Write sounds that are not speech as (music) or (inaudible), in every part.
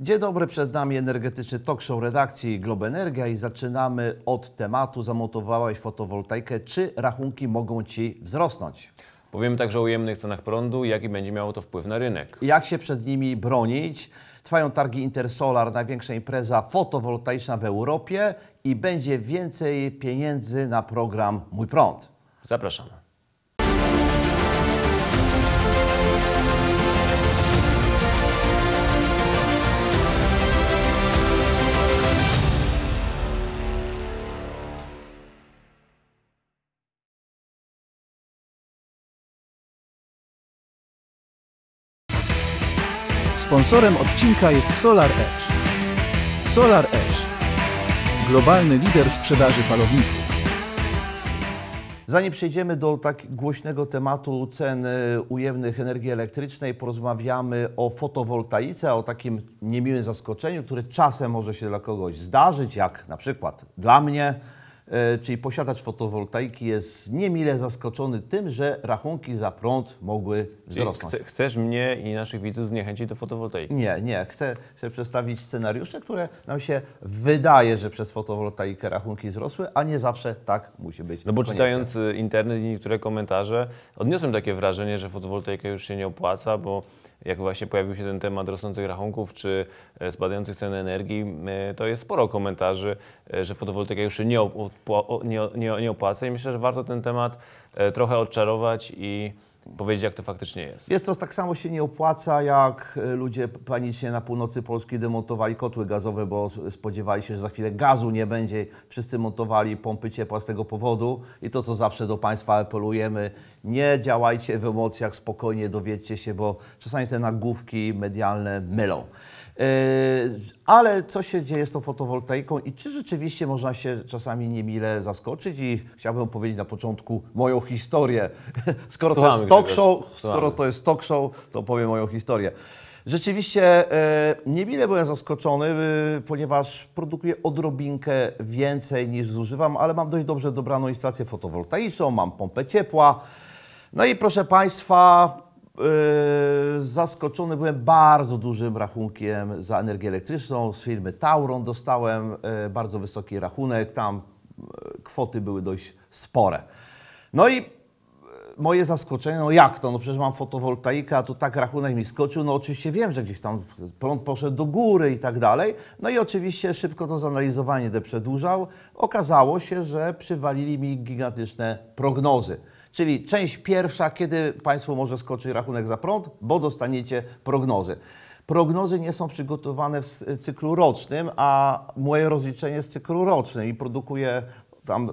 Dzień dobry, przed nami energetyczny talk show redakcji Globe Energia i zaczynamy od tematu zamontowałeś fotowoltaikę. Czy rachunki mogą Ci wzrosnąć? Powiemy także o ujemnych cenach prądu, jaki będzie miało to wpływ na rynek. Jak się przed nimi bronić? Trwają targi Intersolar, największa impreza fotowoltaiczna w Europie i będzie więcej pieniędzy na program Mój Prąd. Zapraszamy. Sponsorem odcinka jest Solar Edge. Solar Edge. Globalny lider sprzedaży falowników. Zanim przejdziemy do tak głośnego tematu cen y, ujemnych energii elektrycznej, porozmawiamy o fotowoltaice, o takim niemiłym zaskoczeniu, które czasem może się dla kogoś zdarzyć, jak na przykład dla mnie E, czyli posiadacz fotowoltaiki, jest niemile zaskoczony tym, że rachunki za prąd mogły wzrosnąć. chcesz mnie i naszych widzów zniechęcić do fotowoltaiki? Nie, nie. Chcę, chcę przedstawić scenariusze, które nam się wydaje, że przez fotowoltaikę rachunki wzrosły, a nie zawsze tak musi być. No bo czytając e, internet i niektóre komentarze, odniosłem takie wrażenie, że fotowoltaika już się nie opłaca, bo jak właśnie pojawił się ten temat rosnących rachunków czy e, spadających cen energii, e, to jest sporo komentarzy, e, że fotowoltaika już się nie, opła- nie, nie, nie opłaca i myślę, że warto ten temat trochę odczarować i powiedzieć, jak to faktycznie jest. Jest to tak samo się nie opłaca, jak e, ludzie panicznie na północy Polski demontowali kotły gazowe, bo spodziewali się, że za chwilę gazu nie będzie. Wszyscy montowali pompy ciepła z tego powodu i to, co zawsze do Państwa apelujemy, nie działajcie w emocjach, spokojnie dowiedzcie się, bo czasami te nagłówki medialne mylą. Yy, ale co się dzieje z tą fotowoltaiką i czy rzeczywiście można się czasami niemile zaskoczyć? I chciałbym opowiedzieć na początku moją historię. (laughs) Skoro, to jest, talk show, skoro to jest talk show, to opowiem moją historię. Rzeczywiście yy, niemile byłem zaskoczony, yy, ponieważ produkuję odrobinkę więcej niż zużywam, ale mam dość dobrze dobraną instalację fotowoltaiczną, mam pompę ciepła. No i proszę Państwa, E, zaskoczony byłem bardzo dużym rachunkiem za energię elektryczną. Z firmy Tauron dostałem e, bardzo wysoki rachunek, tam e, kwoty były dość spore. No i moje zaskoczenie, no jak to, no przecież mam fotowoltaikę, a tu tak rachunek mi skoczył, no oczywiście wiem, że gdzieś tam prąd poszedł do góry i tak dalej. No i oczywiście szybko to zanalizowanie będę przedłużał. Okazało się, że przywalili mi gigantyczne prognozy. Czyli część pierwsza, kiedy Państwo może skoczyć rachunek za prąd, bo dostaniecie prognozy. Prognozy nie są przygotowane w cyklu rocznym, a moje rozliczenie jest cyklu rocznym i produkuje tam e,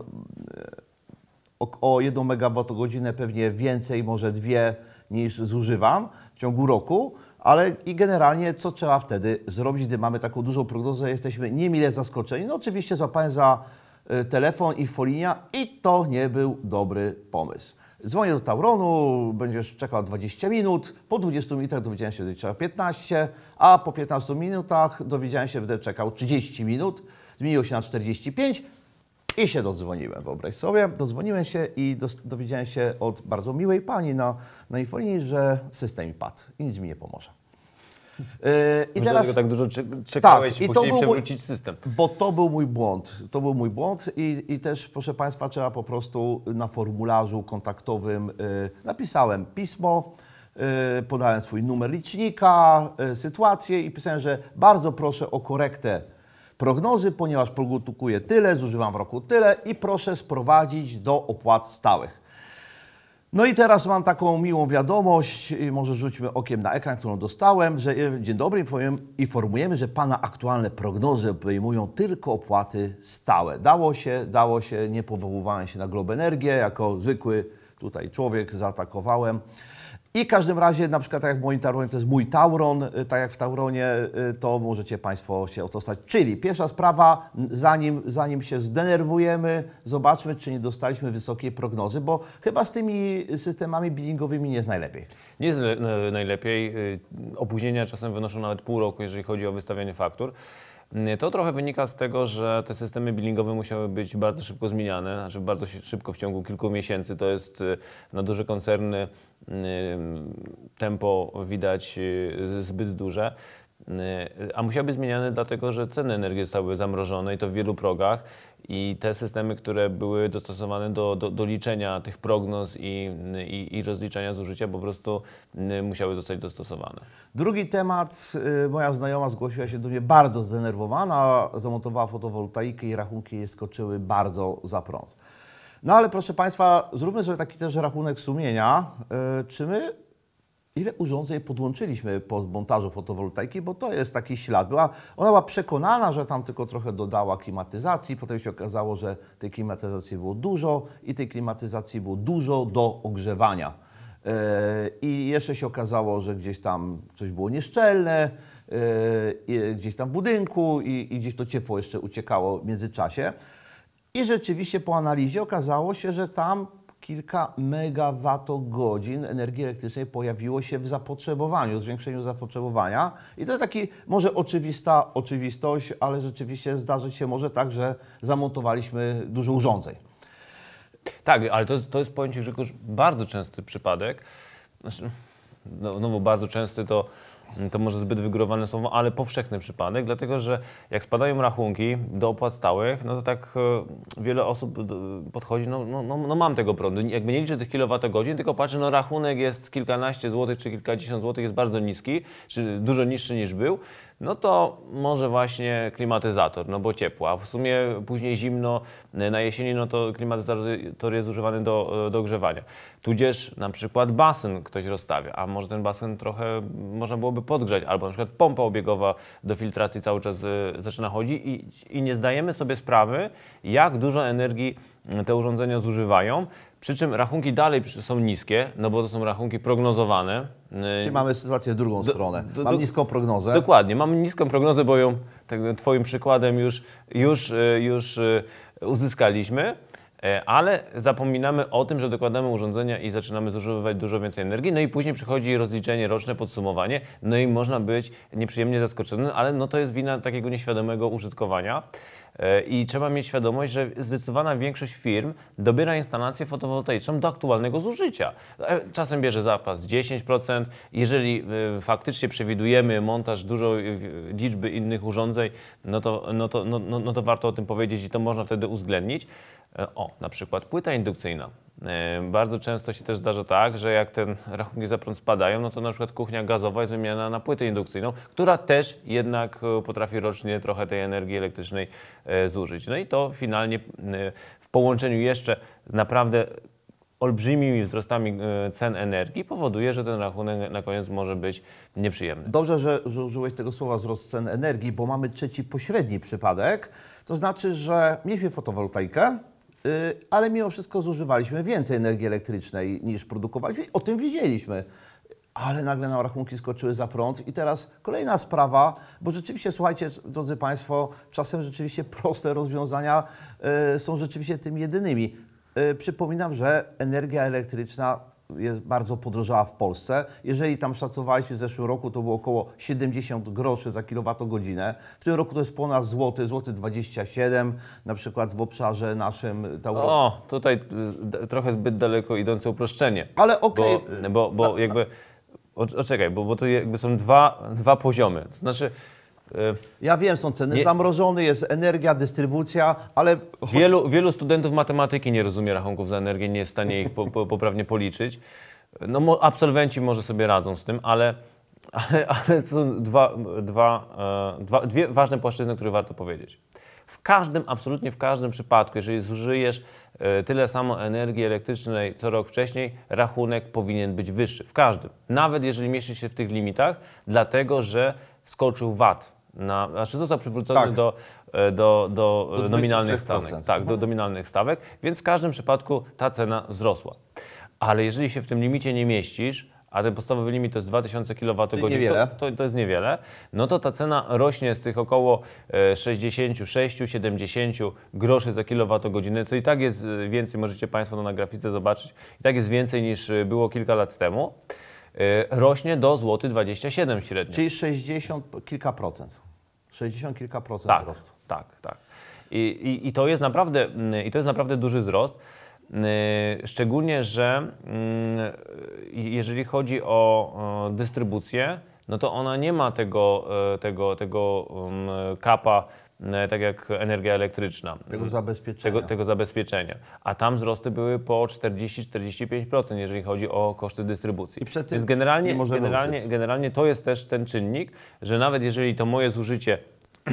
o, o 1 MWh pewnie więcej, może dwie niż zużywam w ciągu roku, ale i generalnie co trzeba wtedy zrobić, gdy mamy taką dużą prognozę, jesteśmy niemile zaskoczeni. No oczywiście złapałem za Y, telefon, i infolinia i to nie był dobry pomysł. Dzwonię do Tauronu, będziesz czekał 20 minut. Po 20 minutach dowiedziałem się, że czeka 15, a po 15 minutach dowiedziałem się, że będę czekał 30 minut. Zmieniło się na 45 i się dodzwoniłem, wyobraź sobie. Dodzwoniłem się i dowiedziałem się od bardzo miłej pani na, na infolinii, że system padł i nic mi nie pomoże. E, I teraz tak dużo tak, czekałeś, tak, i to był przewrócić mój, system. Bo to był mój błąd. To był mój błąd i, i też, proszę Państwa, trzeba po prostu na formularzu kontaktowym e, napisałem pismo, e, podałem swój numer licznika, sytuację i pisałem, że bardzo proszę o korektę prognozy, ponieważ produkuję tyle, zużywam w roku tyle i proszę sprowadzić do opłat stałych. No i teraz mam taką miłą wiadomość, y, może rzućmy okiem na ekran, którą dostałem, że y, dzień dobry, informujemy, że Pana aktualne prognozy obejmują tylko opłaty stałe. Dało się, dało się, nie powoływałem się na Globenergię, jako zwykły tutaj człowiek zaatakowałem. I w każdym razie, na przykład tak jak w moim Tauronie, to jest mój Tauron, y, tak jak w Tauronie, y, to możecie Państwo się o to stać. Czyli pierwsza sprawa, zanim, zanim się zdenerwujemy, zobaczmy, czy nie dostaliśmy wysokiej prognozy, bo chyba z tymi systemami billingowymi nie jest najlepiej. Nie jest najlepiej. Y, opóźnienia czasem wynoszą nawet pół roku, jeżeli chodzi o wystawianie faktur. To trochę wynika z tego, że te systemy billingowe musiały być bardzo szybko zmieniane, znaczy bardzo szybko w ciągu kilku miesięcy. To jest na duże koncerny tempo widać y, zbyt duże. Y, a musiały być zmieniane dlatego, że ceny energii zostały zamrożone i to w wielu progach i te systemy, które były dostosowane do, do, do liczenia tych prognoz i, i, i, rozliczania zużycia, po prostu y, musiały zostać dostosowane. Drugi temat. Moja znajoma zgłosiła się do mnie bardzo zdenerwowana, zamontowała fotowoltaikę i rachunki jej skoczyły bardzo za prąd. No ale proszę Państwa, zróbmy sobie taki też rachunek sumienia. E, czy my ile urządzeń podłączyliśmy po montażu fotowoltaiki, bo to jest taki ślad. Była, ona była przekonana, że tam tylko trochę dodała klimatyzacji, potem się okazało, że tej klimatyzacji było dużo i tej klimatyzacji było dużo do ogrzewania. E, I jeszcze się okazało, że gdzieś tam coś było nieszczelne, e, gdzieś tam w budynku i, i gdzieś to ciepło jeszcze uciekało w międzyczasie. I rzeczywiście po analizie okazało się, że tam kilka megawattogodzin energii elektrycznej pojawiło się w zapotrzebowaniu, zwiększeniu zapotrzebowania. I to jest taki może oczywista oczywistość, ale rzeczywiście zdarzyć się może tak, że zamontowaliśmy dużo urządzeń. Tak, ale to jest, to jest pojęcie, że bardzo częsty przypadek. Znaczy, no, no bo bardzo częsty to no to może zbyt wygórowane słowo, ale powszechny przypadek, dlatego że jak spadają rachunki do opłat stałych, no to tak e, wiele osób e, podchodzi, no, no, no, no mam tego prądu, jakby nie liczę tych kilowatogodzin, tylko patrzę, no rachunek jest kilkanaście złotych czy kilkadziesiąt złotych, jest bardzo niski, czy dużo niższy niż był, no to może właśnie klimatyzator, no bo ciepła. W sumie później zimno, e, na jesieni, no to klimatyzator jest używany do, e, do ogrzewania. Tudzież na przykład basen ktoś rozstawia, a może ten basen trochę można byłoby podgrzać, albo na przykład pompa obiegowa do filtracji cały czas e, zaczyna chodzić i, i nie zdajemy sobie sprawy, jak dużo energii te urządzenia zużywają. Przy czym rachunki dalej są niskie, no bo to są rachunki prognozowane. Y, Czyli mamy sytuację w drugą do, stronę. Do, mam niską prognozę. Dokładnie, mam niską prognozę, bo ją tak, Twoim przykładem już, już, y, już y, uzyskaliśmy, e, ale zapominamy o tym, że dokładamy urządzenia i zaczynamy zużywać dużo więcej energii. No i później przychodzi rozliczenie roczne, podsumowanie, no i można być nieprzyjemnie zaskoczony, ale no to jest wina takiego nieświadomego użytkowania. E, I trzeba mieć świadomość, że zdecydowana większość firm dobiera instalację fotowoltaiczną do aktualnego zużycia. E, czasem bierze zapas 10%. Jeżeli e, faktycznie przewidujemy montaż dużej liczby innych urządzeń, no to, no to, no, no, no to warto o tym powiedzieć i to można wtedy uwzględnić. E, o, na przykład płyta indukcyjna. E, bardzo często się też zdarza tak, że jak te rachunki za prąd spadają, no to na przykład kuchnia gazowa jest wymieniana na płytę indukcyjną, która też jednak e, potrafi rocznie trochę tej energii elektrycznej zużyć. No i to finalnie w połączeniu jeszcze z naprawdę olbrzymimi wzrostami cen energii powoduje, że ten rachunek na koniec może być nieprzyjemny. Dobrze, że, że użyłeś tego słowa wzrost cen energii, bo mamy trzeci pośredni przypadek. To znaczy, że mieliśmy fotowoltaikę, Y, ale mimo wszystko zużywaliśmy więcej energii elektrycznej niż produkowaliśmy. O tym wiedzieliśmy. Ale nagle nam rachunki skoczyły za prąd. I teraz kolejna sprawa, bo rzeczywiście, słuchajcie, drodzy Państwo, czasem rzeczywiście (laughs) proste rozwiązania y, są rzeczywiście tym jedynymi. Y, przypominam, że energia elektryczna jest bardzo podrożała w Polsce. Jeżeli tam szacowaliście w zeszłym roku, to było około 70 groszy za kilowatogodzinę. W tym roku to jest ponad złoty, złoty 27, na przykład w obszarze naszym. Ta o, tutaj y, trochę zbyt daleko idące uproszczenie. Ale okej. Okay. Bo, bo, bo, jakby, o, o czekaj, bo, bo tu jakby są dwa, dwa poziomy. To znaczy Y, ja wiem, są ceny nie, zamrożone, jest energia, dystrybucja, ale... Wielu, wielu studentów matematyki nie rozumie rachunków za energię, nie jest w stanie ich po, po, poprawnie policzyć. No, absolwenci może sobie radzą z tym, ale, ale, ale są dwa, dwa, e, dwa, dwie ważne płaszczyzny, które warto powiedzieć. W każdym, absolutnie w każdym przypadku, jeżeli zużyjesz e, tyle samo energii elektrycznej co rok wcześniej, rachunek powinien być wyższy. W każdym. Nawet jeżeli mieści się w tych limitach, dlatego że skoczył VAT na, znaczy został przywrócony tak. do, e, do, do, do nominalnych stawek. Tak, do mhm. nominalnych stawek, więc w każdym przypadku ta cena wzrosła. Ale jeżeli się w tym limicie nie mieścisz, a ten podstawowy limit to jest 2000 kWh, to, to, to, jest niewiele, no to ta cena rośnie z tych około 66-70 e, groszy za kWh, co i tak jest e, więcej, możecie Państwo to na grafice zobaczyć, i tak jest więcej niż było kilka lat temu rośnie do złoty 27 średnio. Czyli 60 kilka procent. 60 kilka procent tak, wzrostu. Tak, tak. I, i, I, to jest naprawdę, mm, I to jest naprawdę duży wzrost. Mm, y, szczególnie, że mm, jeżeli chodzi o dystrybucję, no to ona nie ma tego, e, tego, tego kapa E, tak jak energia elektryczna. Tego mm, zabezpieczenia. Tego, tego zabezpieczenia. A tam wzrosty były po 40-45%, jeżeli chodzi o koszty dystrybucji. I przed tym Więc generalnie, generalnie, generalnie to jest też ten czynnik, że nawet jeżeli to moje zużycie (clears throat) e,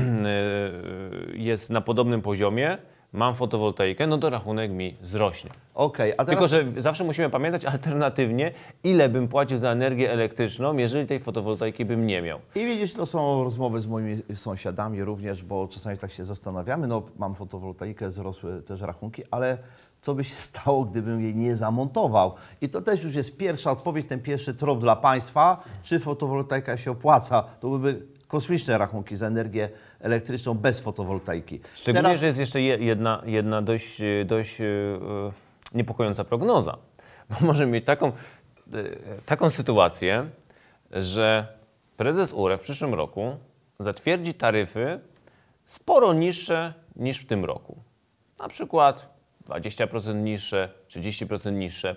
jest na podobnym poziomie, mam fotowoltaikę, no to rachunek mi zrośnie. Okay, teraz... Tylko, że zawsze musimy pamiętać alternatywnie, ile bym płacił za energię elektryczną, jeżeli tej fotowoltaiki bym nie miał. I widzisz, to są rozmowy z moimi sąsiadami również, bo czasami tak się zastanawiamy, no mam fotowoltaikę, wzrosły też rachunki, ale co by się (laughs) stało, gdybym jej nie zamontował? I to też już jest pierwsza odpowiedź, ten pierwszy trop dla Państwa, czy fotowoltaika się opłaca. To byłby kosmiczne rachunki za energię elektryczną bez fotowoltaiki. Szczególnie, Teraz... że jest jeszcze jedna, jedna dość, e, dość e, e, niepokojąca prognoza, bo (laughs) możemy mieć taką, taką sytuację, że prezes URE w przyszłym roku zatwierdzi taryfy sporo niższe niż w tym roku. Na przykład 20% niższe, 30% niższe.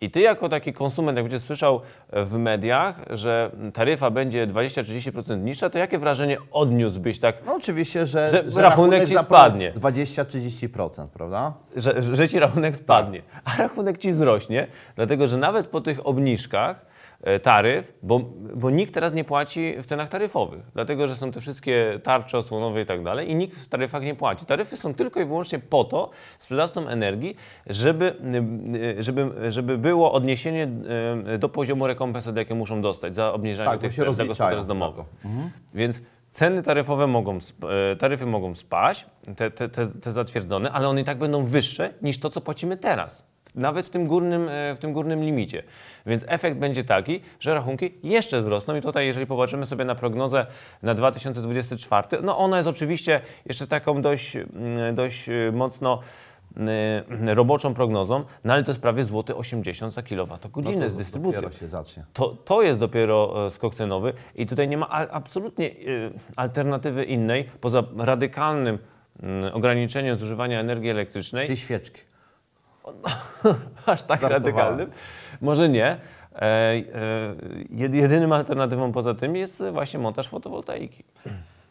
I ty jako taki konsument, jak będziesz słyszał e, w mediach, że taryfa będzie 20-30% niższa, to jakie wrażenie odniósłbyś tak? No oczywiście, że, że, że rachunek, rachunek ci spadnie. 20-30%, prawda? Że, że ci rachunek spadnie, tak. a rachunek ci wzrośnie, dlatego że nawet po tych obniżkach E, taryf, bo, bo nikt teraz nie płaci w cenach taryfowych, dlatego że są te wszystkie tarcze osłonowe i tak dalej i nikt w taryfach nie płaci. Taryfy są tylko i wyłącznie po to sprzedawcom energii, żeby, e, żeby, żeby było odniesienie e, do poziomu rekompensat, jakie muszą dostać za obniżanie tak, tych cen dla gospodarstw domowych. Mhm. Więc ceny taryfowe mogą, taryfy mogą spaść, te, te, te, te zatwierdzone, ale one i tak będą wyższe niż to, co płacimy teraz nawet w tym, górnym, e, w tym górnym limicie. Więc efekt będzie taki, że rachunki jeszcze wzrosną i tutaj jeżeli popatrzymy sobie na prognozę na 2024, no ona jest oczywiście jeszcze taką dość, mm, dość e, mocno e, roboczą prognozą, no ale to jest prawie złoty 80 za kilowatogodzinę no z dystrybucji. Dopiero się zacznie. To, to jest dopiero skok cenowy i tutaj nie ma absolutnie alternatywy innej poza radykalnym mm, ograniczeniem zużywania energii elektrycznej. Czyli świeczki. (laughs) aż tak Dartowałem. radykalnym. Może nie. E, e, jedynym alternatywą poza tym jest właśnie montaż fotowoltaiki.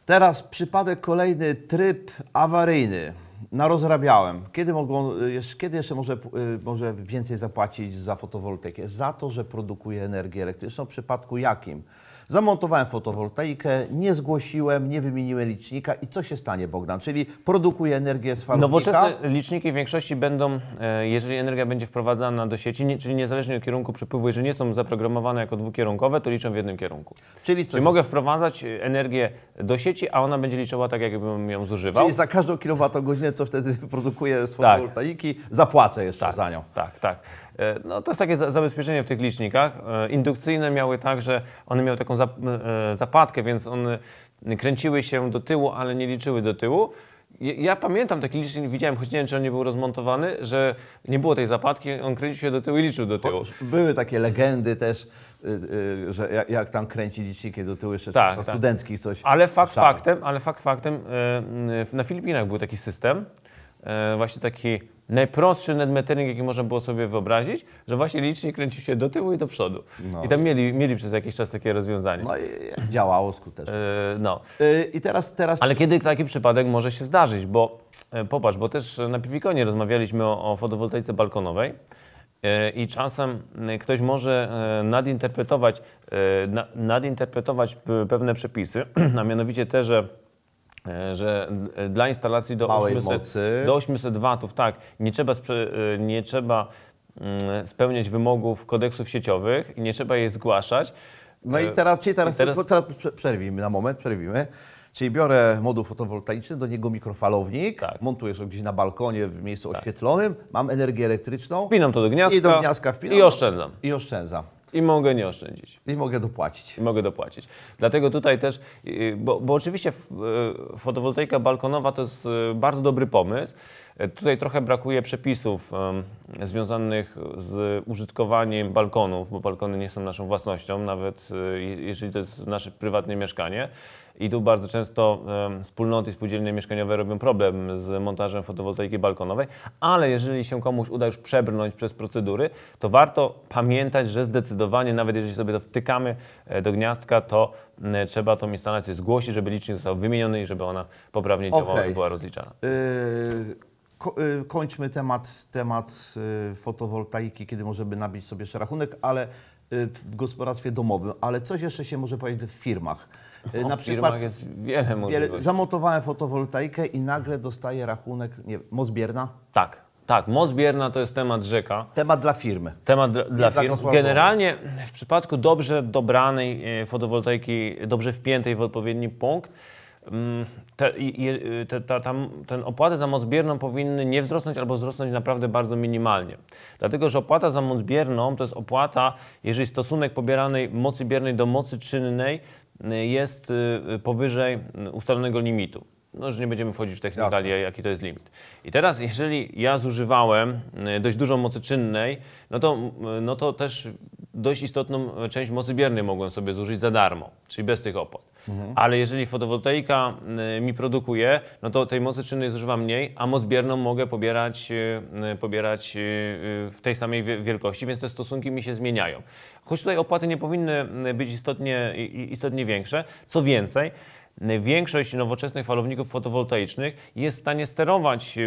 Teraz przypadek kolejny, tryb awaryjny. Narozrabiałem. No, kiedy, mogą, e, kiedy jeszcze może, może więcej zapłacić za fotowoltaikę? Za to, że produkuje energię elektryczną. W przypadku jakim? Zamontowałem fotowoltaikę, nie zgłosiłem, nie wymieniłem licznika i co się stanie, Bogdan? Czyli produkuje energię z falownika? Nowoczesne liczniki w większości będą, e, jeżeli energia będzie wprowadzana do sieci, czyli niezależnie od kierunku przepływu, jeżeli nie są zaprogramowane jako dwukierunkowe, to liczą w jednym kierunku. Czyli co? Czyli mogę wprowadzać e, energię do sieci, a ona będzie liczyła tak, jakbym ją zużywał. Czyli za każdą kilowatogodzinę, co wtedy (laughs) produkuje z tak. fotowoltaiki, tak. zapłacę jeszcze tak, za nią. Tak, tak. E, no to jest takie zabezpieczenie w tych licznikach. E, indukcyjne miały tak, że one miały taką e, zapadkę, więc one kręciły się do tyłu, ale nie liczyły do tyłu. Ja pamiętam taki licznik, widziałem, choć nie wiem, czy on nie był rozmontowany, że nie było tej zapadki, on kręcił się do tyłu i liczył do tyłu. Były takie legendy też, y, y, że jak, tam kręci liczniki do tyłu jeszcze tak, tak. studenckich coś. Ale fakt faktem, ale fakt faktem, y, na Filipinach był taki system, właśnie taki najprostszy netmetering, jaki można było sobie wyobrazić, że właśnie licznik kręcił się do tyłu i do przodu. No. I tam mieli, mieli przez jakiś czas takie rozwiązanie. No i działało skutecznie. Yy, no. Yy, I teraz, teraz... Ale kiedy taki przypadek może się zdarzyć? Bo yy, popatrz, bo też na Piwikonie rozmawialiśmy o, o fotowoltaice balkonowej e, i czasem e, ktoś może nadinterpretować, nadinterpretować pewne przepisy, (clears throat) a mianowicie te, że E, że e, dla instalacji do, 800, do 800 watów, tak, nie trzeba, e, nie trzeba mm, spełniać wymogów kodeksów sieciowych i nie trzeba je zgłaszać. No i teraz, czyli teraz, I teraz... teraz przerwijmy na moment, przerwijmy. Czyli biorę moduł fotowoltaiczny, do niego mikrofalownik, tak. montuję sobie gdzieś na balkonie w miejscu tak. oświetlonym, mam energię elektryczną. Wpinam to do gniazda. i, do gniazdka wpinam, i oszczędzam. I oszczędzam. I mogę nie oszczędzić. I mogę dopłacić. I mogę dopłacić. Dlatego tutaj też, y, bo, bo oczywiście y, fotowoltaika balkonowa to jest y, bardzo dobry pomysł, E, tutaj trochę brakuje przepisów związanych z użytkowaniem balkonów, bo balkony nie są naszą własnością, nawet e, jeżeli to jest nasze prywatne mieszkanie. I tu bardzo często wspólnoty i spółdzielnie mieszkaniowe robią problem z montażem fotowoltaiki balkonowej, ale jeżeli się komuś uda już przebrnąć przez procedury, to warto pamiętać, że zdecydowanie, nawet jeżeli sobie to wtykamy e, do gniazdka, to trzeba tą instalację zgłosić, żeby licznik został wymieniony i żeby ona poprawnie działała okay. i była rozliczana. Y, Y, kończmy temat, temat y, fotowoltaiki, kiedy możemy nabić sobie jeszcze rachunek, ale y, w gospodarstwie domowym, ale coś jeszcze się może powiedzieć w firmach. Na w przykład jest wiele możliwości. Zamontowałem fotowoltaikę i nagle dostaję rachunek, nie Mozbierna? Tak, tak. Mozbierna to jest temat rzeka. Temat dla firmy. Temat dla, dla Generalnie w przypadku dobrze dobranej fotowoltaiki, dobrze wpiętej w odpowiedni punkt, Mm, te, y, te, ta, tam, ten opłaty za moc bierną powinny nie wzrosnąć albo wzrosnąć naprawdę bardzo minimalnie. Dlatego, że opłata za moc bierną to jest opłata, jeżeli stosunek pobieranej mocy biernej do mocy czynnej y, jest y, powyżej ustalonego limitu. No, że nie będziemy wchodzić w technikalia, jaki to jest limit. I teraz, jeżeli ja zużywałem dość dużo mocy czynnej, no to, no to też dość istotną część mocy biernej mogłem sobie zużyć za darmo, czyli bez tych opłat. Mhm. Ale jeżeli fotowoltaika y, mi produkuje, no to tej mocy czynnej zużywam mniej, a moc bierną mogę pobierać, y, y, pobierać w tej samej wielkości, więc te stosunki mi się zmieniają. Choć tutaj opłaty nie powinny być istotnie, istotnie większe. Co więcej, większość nowoczesnych falowników fotowoltaicznych jest w stanie sterować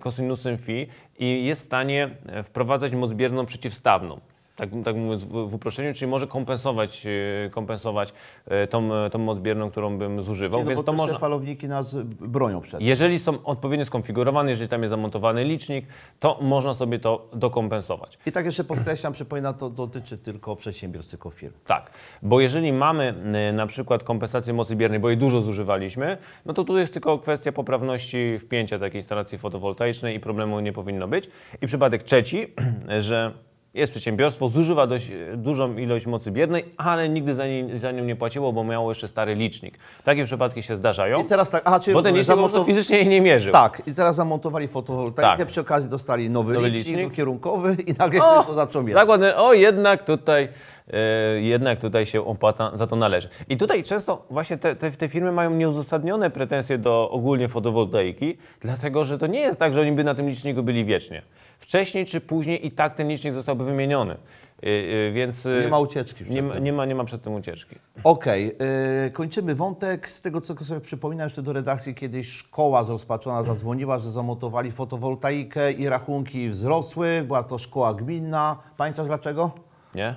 kosinusem φ i jest w stanie wprowadzać moc bierną przeciwstawną tak, tak mówiąc w, uproszczeniu, czyli może kompensować, e, kompensować e, tą, e, tą moc bierną, którą bym zużywał. Czyli, no, więc to można... falowniki nas bronią przed. Jeżeli są odpowiednio skonfigurowane, jeżeli tam jest zamontowany licznik, to można sobie to dokompensować. I tak jeszcze podkreślam, przypomina to dotyczy tylko przedsiębiorstw, tylko firm. Tak, bo jeżeli mamy na przykład kompensację mocy biernej, bo jej dużo zużywaliśmy, no to tu jest tylko kwestia poprawności wpięcia takiej instalacji fotowoltaicznej i problemu nie powinno być. I przypadek trzeci, (clears throat) że jest przedsiębiorstwo, zużywa dość e, dużą ilość mocy biednej, ale nigdy za, nie, za nią nie płaciło, bo miało jeszcze stary licznik. Takie przypadki się zdarzają. I teraz tak, aha, czyli bo ten zamontow... fizycznie jej nie mierzył. Tak, i zaraz zamontowali fotowoltaikę, tak. przy okazji dostali nowy, nowy licznik, licznik, kierunkowy i nagle o, ktoś to zaczął mierzyć. Tak o jednak tutaj Y, jednak tutaj się opłata za to należy. I tutaj często właśnie te, te, te firmy mają nieuzasadnione pretensje do ogólnie fotowoltaiki, dlatego że to nie jest tak, że oni by na tym liczniku byli wiecznie. Wcześniej czy później i tak ten licznik zostałby wymieniony. Y, y, więc nie ma ucieczki. Nie ma, nie, ma, nie ma przed tym ucieczki. Okej, okay. kończymy wątek. Z tego, co sobie przypominam, jeszcze do redakcji kiedyś szkoła zrozpaczona zadzwoniła, że zamontowali fotowoltaikę i rachunki wzrosły. Była to szkoła gminna. Pamiętasz dlaczego? Nie.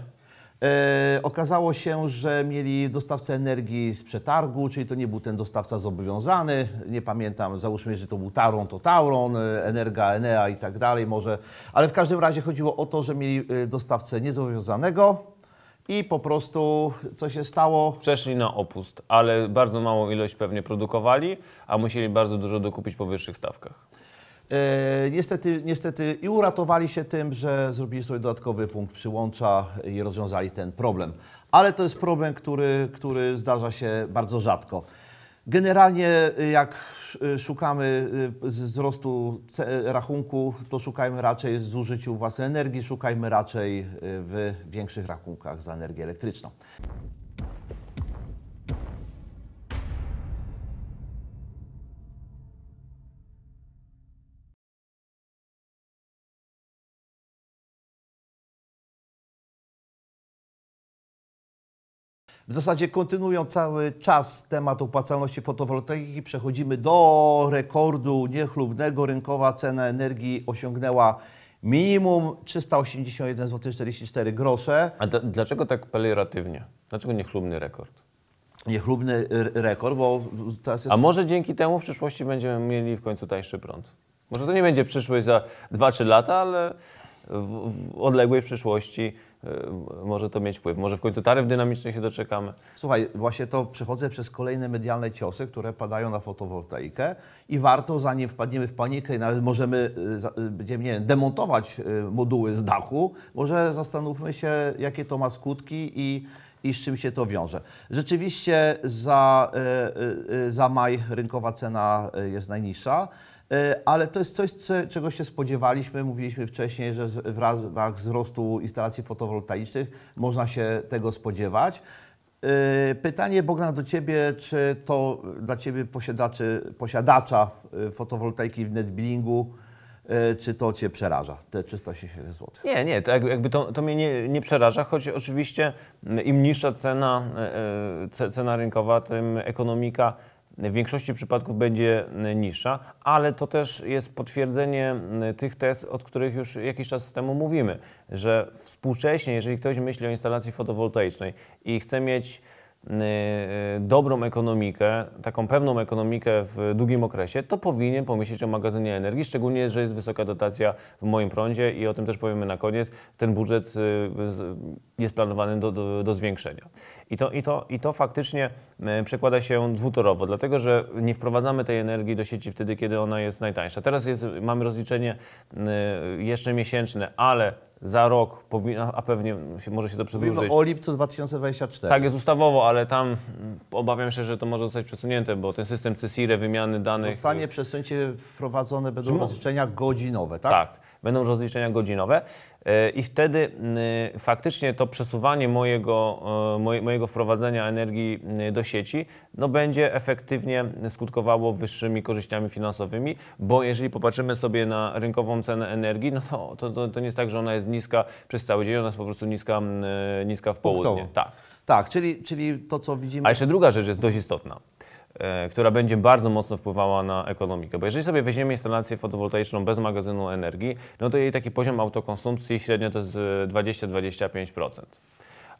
E, okazało się, że mieli dostawcę energii z przetargu, czyli to nie był ten dostawca zobowiązany. Nie pamiętam, załóżmy, że to był Taron, to Tauron, e, Energa, Enea i tak dalej może. Ale w każdym razie chodziło o to, że mieli e, dostawcę niezobowiązanego i po prostu co się stało? Przeszli na opust, ale bardzo małą ilość pewnie produkowali, a musieli bardzo dużo dokupić po wyższych stawkach. E, niestety, niestety i uratowali się tym, że zrobili sobie dodatkowy punkt przyłącza i rozwiązali ten problem. Ale to jest problem, który, który zdarza się bardzo rzadko. Generalnie y, jak y, szukamy y, wzrostu rachunku, to szukajmy raczej w zużyciu własnej energii, szukajmy raczej w większych rachunkach za energię elektryczną. W zasadzie kontynuując cały czas temat opłacalności fotowoltaiki, przechodzimy do rekordu niechlubnego. Rynkowa cena energii osiągnęła minimum 381,44 zł grosze. A d- dlaczego tak pejoratywnie? Dlaczego niechlubny rekord? Niechlubny r- rekord, bo teraz jest... A może dzięki temu w przyszłości będziemy mieli w końcu tańszy prąd? Może to nie będzie przyszłość za 2-3 lata, ale w, w odległej przyszłości E, może to mieć wpływ. Może w końcu taryf dynamicznych się doczekamy. Słuchaj, właśnie to przechodzę przez kolejne medialne ciosy, które padają na fotowoltaikę i warto, zanim wpadniemy w panikę i nawet możemy, e, e, będziemy, nie wiem, demontować moduły z dachu, może zastanówmy się, jakie to ma skutki i i z czym się to wiąże. Rzeczywiście za, za maj rynkowa cena jest najniższa. E, ale to jest coś, czego się spodziewaliśmy. Mówiliśmy wcześniej, że w ramach wzrostu instalacji fotowoltaicznych można się tego spodziewać. E, pytanie Bogna do Ciebie, czy to dla Ciebie posiadaczy, posiadacza e, fotowoltaiki w netbillingu, czy to Cię przeraża, te 387 zł? Nie, nie, to jakby to, to mnie nie, nie przeraża, choć oczywiście mm, im niższa cena, cena rynkowa, tym ekonomika w większości przypadków będzie y, niższa, ale to też jest potwierdzenie y, tych test, od których już jakiś czas temu mówimy, że współcześnie, jeżeli ktoś myśli o instalacji fotowoltaicznej i chce mieć Y, y, dobrą ekonomikę, taką pewną ekonomikę w długim okresie, to powinien pomyśleć o magazynie energii, szczególnie, że jest wysoka dotacja w moim prądzie i o tym też powiemy na koniec. Ten budżet y, jest planowany do, do, do zwiększenia. I to, i, to, I to faktycznie przekłada się dwutorowo, dlatego że nie wprowadzamy tej energii do sieci wtedy, kiedy ona jest najtańsza. Teraz jest, mamy rozliczenie jeszcze miesięczne, ale za rok, powinna, a pewnie się, może się to przedłużyć. Mówimy o lipcu 2024. Tak, jest ustawowo, ale tam mm, obawiam się, że to może zostać przesunięte, bo ten system CSIRE, wymiany danych... Zostanie przesunięcie wprowadzone, będą rozliczenia godzinowe, tak? Tak, będą rozliczenia godzinowe. E, I wtedy y, faktycznie to przesuwanie mojego, e, mojego wprowadzenia energii y, do sieci no będzie efektywnie skutkowało wyższymi korzyściami finansowymi, bo jeżeli popatrzymy sobie na rynkową cenę energii, no to, to, to, to nie jest tak, że ona jest niska przez cały dzień, ona jest po prostu niska, y, niska w południe. Tak. Tak, czyli, czyli to, co widzimy. A jeszcze druga rzecz jest dość istotna. E, która będzie bardzo mocno wpływała na ekonomikę. Bo jeżeli sobie weźmiemy instalację fotowoltaiczną bez magazynu energii, no to jej taki poziom autokonsumpcji średnio to jest 20-25%. E,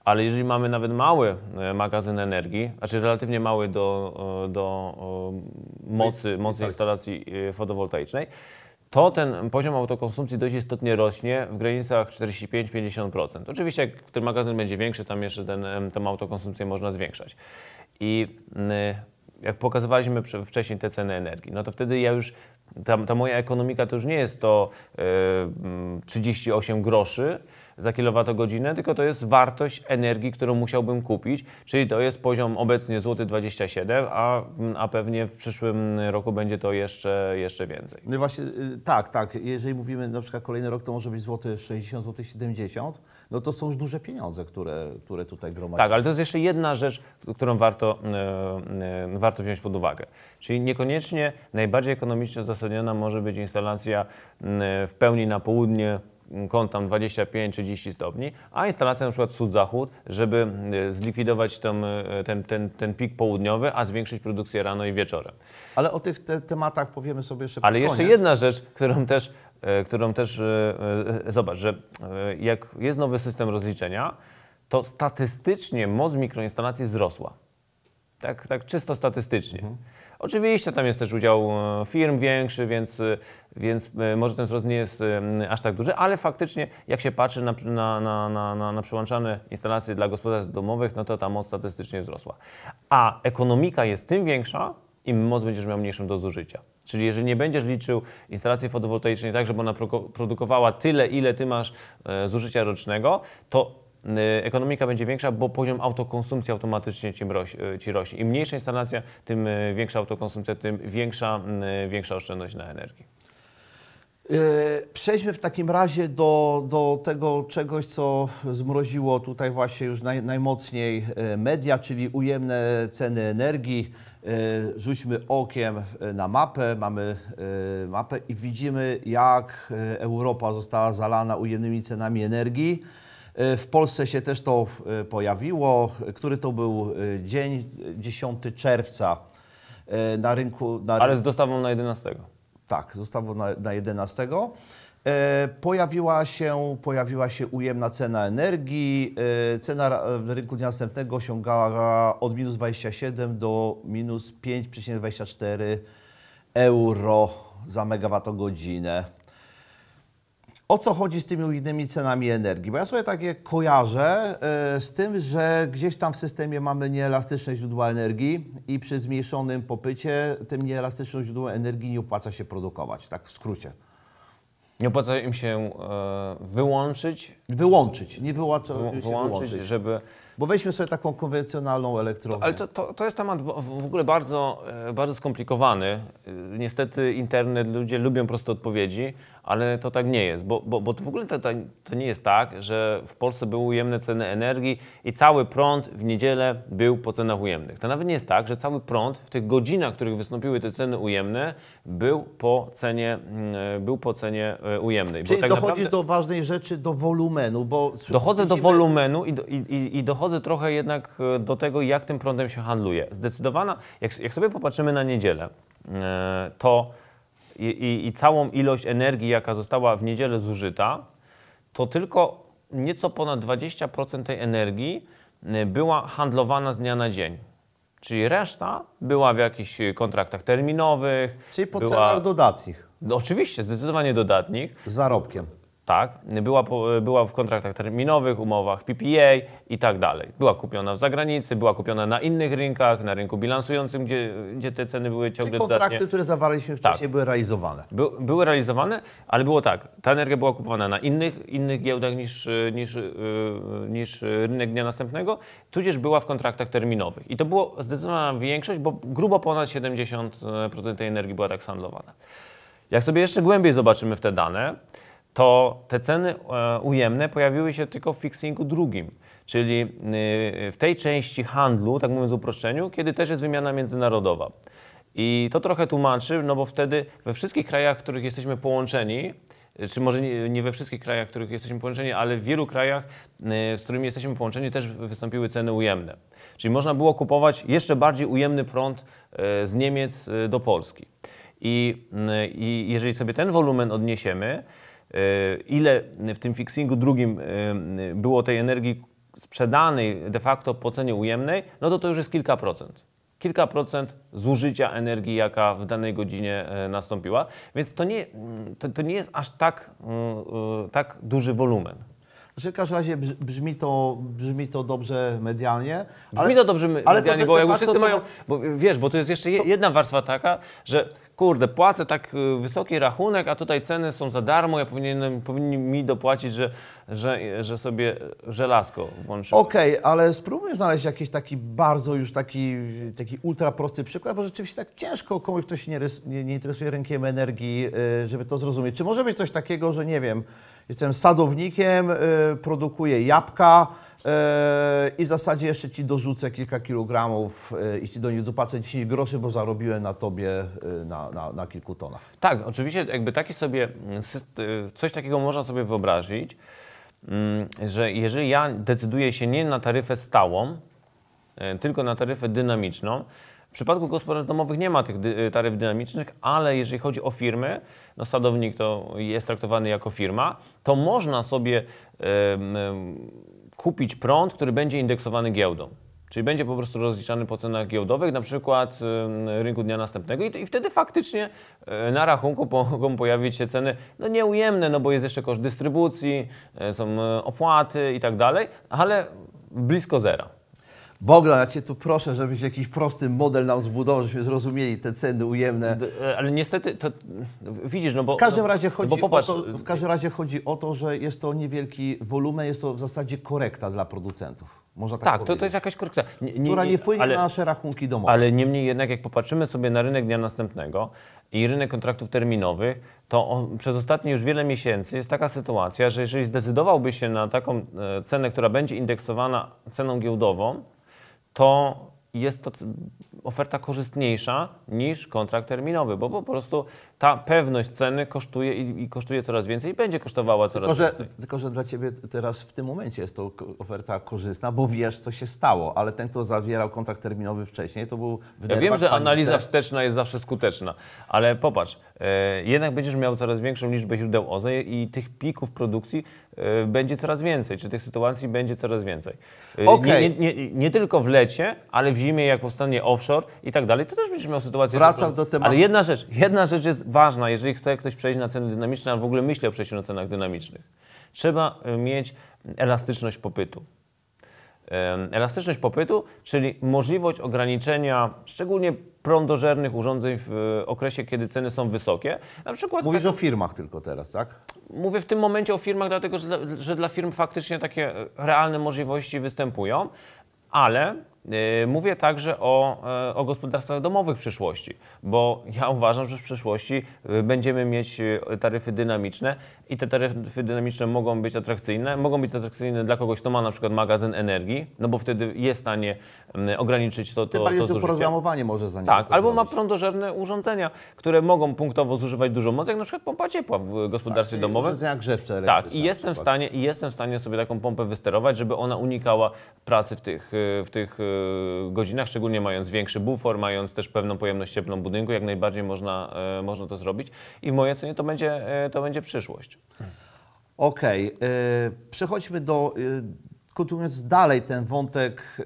Ale jeżeli mamy nawet mały e, magazyn energii, znaczy relatywnie mały do, do mocy, mocy instalacji fotowoltaicznej, to ten poziom autokonsumpcji dość istotnie rośnie w granicach 45-50%. Oczywiście jak ten magazyn będzie większy, tam jeszcze ten, autokonsumpcję można zwiększać. I jak pokazywaliśmy wcześniej te ceny energii, no to wtedy ja już, ta, ta moja ekonomika to już nie jest to 38 e, mm, groszy, za kilowatogodzinę, tylko to jest wartość energii, którą musiałbym kupić, czyli to jest poziom obecnie złoty 27, a, a pewnie w przyszłym roku będzie to jeszcze, jeszcze więcej. No właśnie, y, tak, tak. Jeżeli mówimy na przykład kolejny rok, to może być złoty 60, złoty 70, no to są już duże pieniądze, które, które tutaj gromadzą. Tak, ale to jest jeszcze jedna rzecz, którą warto, yy, warto wziąć pod uwagę. Czyli niekoniecznie najbardziej ekonomicznie uzasadniona może być instalacja y, w pełni na południe kąt tam 25-30 stopni, a instalacja na przykład sud-zachód, żeby e, zlikwidować ten, ten, ten, ten pik południowy, a zwiększyć produkcję rano i wieczorem. Ale o tych te tematach powiemy sobie jeszcze Ale jeszcze koniec. jedna rzecz, którą też, e, którą też e, zobacz, że jak jest nowy system rozliczenia, to statystycznie moc mikroinstalacji wzrosła. Tak, tak czysto statystycznie. Mhm. Oczywiście tam jest też udział e, firm większy, więc, e, więc e, może ten wzrost nie jest aż tak duży, ale faktycznie jak się patrzy na, na, na, na, na przyłączane instalacje dla gospodarstw domowych, no to ta moc statystycznie wzrosła. A ekonomika jest tym większa, im moc będziesz miał mniejszą do zużycia. Czyli jeżeli nie będziesz liczył instalacji fotowoltaicznej tak, żeby ona produkowała tyle, ile ty masz zużycia rocznego, to Y, ekonomika będzie większa, bo poziom autokonsumpcji automatycznie ci, roś, y, ci rośnie. Im mniejsza instalacja, tym y, większa autokonsumpcja, tym większa, większa oszczędność na energii. Przejdźmy w takim razie do, do tego czegoś, co zmroziło tutaj właśnie już naj, najmocniej media, czyli ujemne ceny energii. Rzućmy okiem na mapę, mamy mapę i widzimy, jak Europa została zalana ujemnymi cenami energii. E, w Polsce się też to e, pojawiło. Który to był e, dzień? 10 czerwca na rynku. Na Ale z dostawą na 11. Tak, z dostawą na, na 11. Pojawiła się, pojawiła się ujemna cena energii. Cena w rynku dnia następnego osiągała od minus 27 do minus 5,24 euro za megawattogodzinę. O co chodzi z tymi innymi cenami energii? Bo ja sobie takie kojarzę e, z tym, że gdzieś tam w systemie mamy nieelastyczne źródła energii i przy zmniejszonym popycie tym nieelastycznym źródłem energii nie opłaca się produkować, tak w skrócie. Nie opłaca im się e, wyłączyć? Wyłączyć, nie wyłącza, wyłączyć, wyłączyć, żeby... Bo weźmy sobie taką konwencjonalną elektrownię. To, ale to, to, to, jest temat w ogóle bardzo, e, bardzo skomplikowany. E, niestety internet, ludzie lubią proste odpowiedzi, ale to tak nie jest, bo, bo, bo to w ogóle to, to nie jest tak, że w Polsce były ujemne ceny energii i cały prąd w niedzielę był po cenach ujemnych. To nawet nie jest tak, że cały prąd w tych godzinach, w których wystąpiły te ceny ujemne, był po cenie, mm, był po cenie e, ujemnej. Czyli tak dochodzisz naprawdę... do ważnej rzeczy, do wolumenu, bo... Dochodzę do wolumenu i, do, i, i dochodzę trochę jednak e, do tego, jak tym prądem się handluje. Zdecydowana, jak, jak sobie popatrzymy na niedzielę, e, to i, i, i całą ilość energii, jaka została w niedzielę zużyta, to tylko nieco ponad 20% tej energii y, była handlowana z dnia na dzień. Czyli reszta była w jakichś kontraktach terminowych. Czyli po była... cenach dodatnich. No, oczywiście, zdecydowanie dodatnich. Z zarobkiem. Tak, była, była w kontraktach terminowych, umowach PPA i tak dalej. Była kupiona w zagranicy, była kupiona na innych rynkach, na rynku bilansującym, gdzie, gdzie te ceny były ciągle Czyli kontrakty, które zawarliśmy wcześniej, tak. były realizowane. By, były realizowane, ale było tak, ta energia była kupowana na innych, innych giełdach niż, niż, y, niż rynek dnia następnego, tudzież była w kontraktach terminowych. I to było zdecydowana większość, bo grubo ponad 70% y, tej energii była tak handlowana. Jak sobie jeszcze głębiej zobaczymy w te dane, to te ceny e, ujemne pojawiły się tylko w fixingu drugim, czyli y, w tej części handlu, tak mówiąc w uproszczeniu, kiedy też jest wymiana międzynarodowa. I to trochę tłumaczy, no bo wtedy we wszystkich krajach, w których jesteśmy połączeni, czy może nie we wszystkich krajach, w których jesteśmy połączeni, ale w wielu krajach, y, z którymi jesteśmy połączeni, też wystąpiły ceny ujemne. Czyli można było kupować jeszcze bardziej ujemny prąd e, z Niemiec e, do Polski. I, y, i jeżeli sobie ten wolumen odniesiemy, E, ile w tym fixingu drugim e, było tej energii sprzedanej de facto po cenie ujemnej, no to to już jest kilka procent. Kilka procent zużycia energii, jaka w danej godzinie e, nastąpiła. Więc to nie, to, to nie jest aż tak, tak duży wolumen. Znaczy, w każdym razie brzmi to, brzmi to dobrze medialnie. Ale, brzmi to dobrze medialnie, ale to, bo to, jakby wszyscy to, mają. Bo, wiesz, bo to jest jeszcze jedna warstwa taka, że kurde, płacę tak y, wysoki rachunek, a tutaj ceny są za darmo, ja powinienem, powinni mi dopłacić, że, że, że sobie żelazko włączę. Okej, okay, ale spróbuj znaleźć jakiś taki bardzo już taki, taki ultra prosty przykład, bo rzeczywiście tak ciężko komuś, kto się nie, nie, nie interesuje rynkiem energii, y, żeby to zrozumieć. Czy może być coś takiego, że nie wiem, jestem sadownikiem, y, produkuję jabłka, Yy, I w zasadzie jeszcze ci dorzucę kilka kilogramów, yy, i ci do niej zapłacę 10 groszy, bo zarobiłem na tobie yy, na, na, na kilku tonach. Tak, oczywiście, jakby taki sobie, coś takiego można sobie wyobrazić, że jeżeli ja decyduję się nie na taryfę stałą, tylko na taryfę dynamiczną, w przypadku gospodarstw domowych nie ma tych taryf dynamicznych, ale jeżeli chodzi o firmy, no sadownik to jest traktowany jako firma, to można sobie. Yy, kupić prąd, który będzie indeksowany giełdą. Czyli będzie po prostu rozliczany po cenach giełdowych, na przykład rynku dnia następnego i, i wtedy faktycznie y, na rachunku mogą pojawić się ceny no nieujemne, no bo jest jeszcze koszt dystrybucji, y, są y, opłaty i tak dalej, ale blisko zera. Boga, ja Cię tu proszę, żebyś jakiś prosty model nam zbudował, żebyśmy zrozumieli te ceny ujemne. E, ale niestety to widzisz, no bo... W każdym no, razie no chodzi, no popatrz, o, to, e, w każdym razie chodzi o to, że jest to niewielki wolumen, jest to w zasadzie korekta dla producentów. Można tak, tak to, to jest jakaś korekta. Nie, nie, która nie wpłynie ale, na nasze rachunki domowe. Ale niemniej jednak, jak popatrzymy sobie na rynek dnia następnego i rynek kontraktów terminowych, to on, przez ostatnie już wiele miesięcy jest taka sytuacja, że jeżeli zdecydowałby się na taką e, cenę, która będzie indeksowana ceną giełdową, to jest to oferta korzystniejsza niż kontrakt terminowy, bo po prostu ta pewność ceny kosztuje i, i kosztuje coraz więcej i będzie kosztowała coraz tylko, więcej. Że, tylko, że dla Ciebie teraz w tym momencie jest to oferta korzystna, bo wiesz, co się stało, ale ten, kto zawierał kontrakt terminowy wcześniej, to był Ja wiem, że analiza wsteczna jest zawsze skuteczna, ale popatrz, e, jednak będziesz miał coraz większą liczbę źródeł OZE i tych pików produkcji e, będzie coraz więcej, czy tych sytuacji będzie coraz więcej. E, okay. nie, nie, nie, nie, tylko w lecie, ale w zimie, jak powstanie offshore i tak dalej, to też będziesz miał sytuację... Wracam do tematu. Ale jedna rzecz, jedna rzecz jest ważna, jeżeli chce ktoś przejść na ceny dynamiczne, albo w ogóle myśli o przejściu na cenach dynamicznych. Trzeba y, mieć elastyczność popytu. Elastyczność popytu, czyli możliwość ograniczenia szczególnie prądożernych urządzeń w y, okresie, kiedy ceny są wysokie. Na przykład Mówisz tak, o firmach tylko teraz, tak? Mówię w tym momencie o firmach, dlatego że dla, że dla firm faktycznie takie y, realne możliwości występują, ale Y, mówię także o, e, o gospodarstwach domowych w przyszłości, bo ja uważam, że w przyszłości y, będziemy mieć y, taryfy dynamiczne i te taryfy dynamiczne mogą być atrakcyjne. Mogą być atrakcyjne dla kogoś, kto ma na przykład magazyn energii, no bo wtedy jest w stanie ograniczyć to, to, Tym bardziej, to zużycie. programowanie może za niego Tak, albo zrobić. ma prądożerne urządzenia, które mogą punktowo zużywać dużo mocy, jak na przykład pompa ciepła w e, gospodarstwie tak, domowym. Urządzenia grzewcze Tak, i jestem, w stanie, i jestem w stanie sobie taką pompę wysterować, żeby ona unikała pracy w tych, e, w tych godzinach, szczególnie mając większy bufor, mając też pewną pojemność cieplną budynku, jak najbardziej można, e, można to zrobić. I w mojej ocenie to będzie, e, to będzie przyszłość. Okej, okay. E, przechodźmy do, kontynuując dalej ten wątek,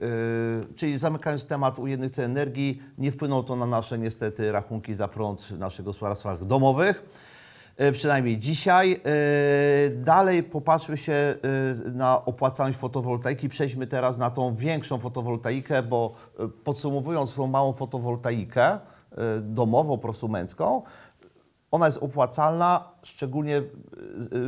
czyli zamykając temat ujemnych cen energii, nie wpłynął to na nasze niestety rachunki za prąd w naszych gospodarstwach domowych. E, przynajmniej dzisiaj. E, dalej popatrzmy się e, na opłacalność fotowoltaiki. Przejdźmy teraz na tą większą fotowoltaikę, bo podsumowując tą małą fotowoltaikę domową, prosumencką, ona jest opłacalna, szczególnie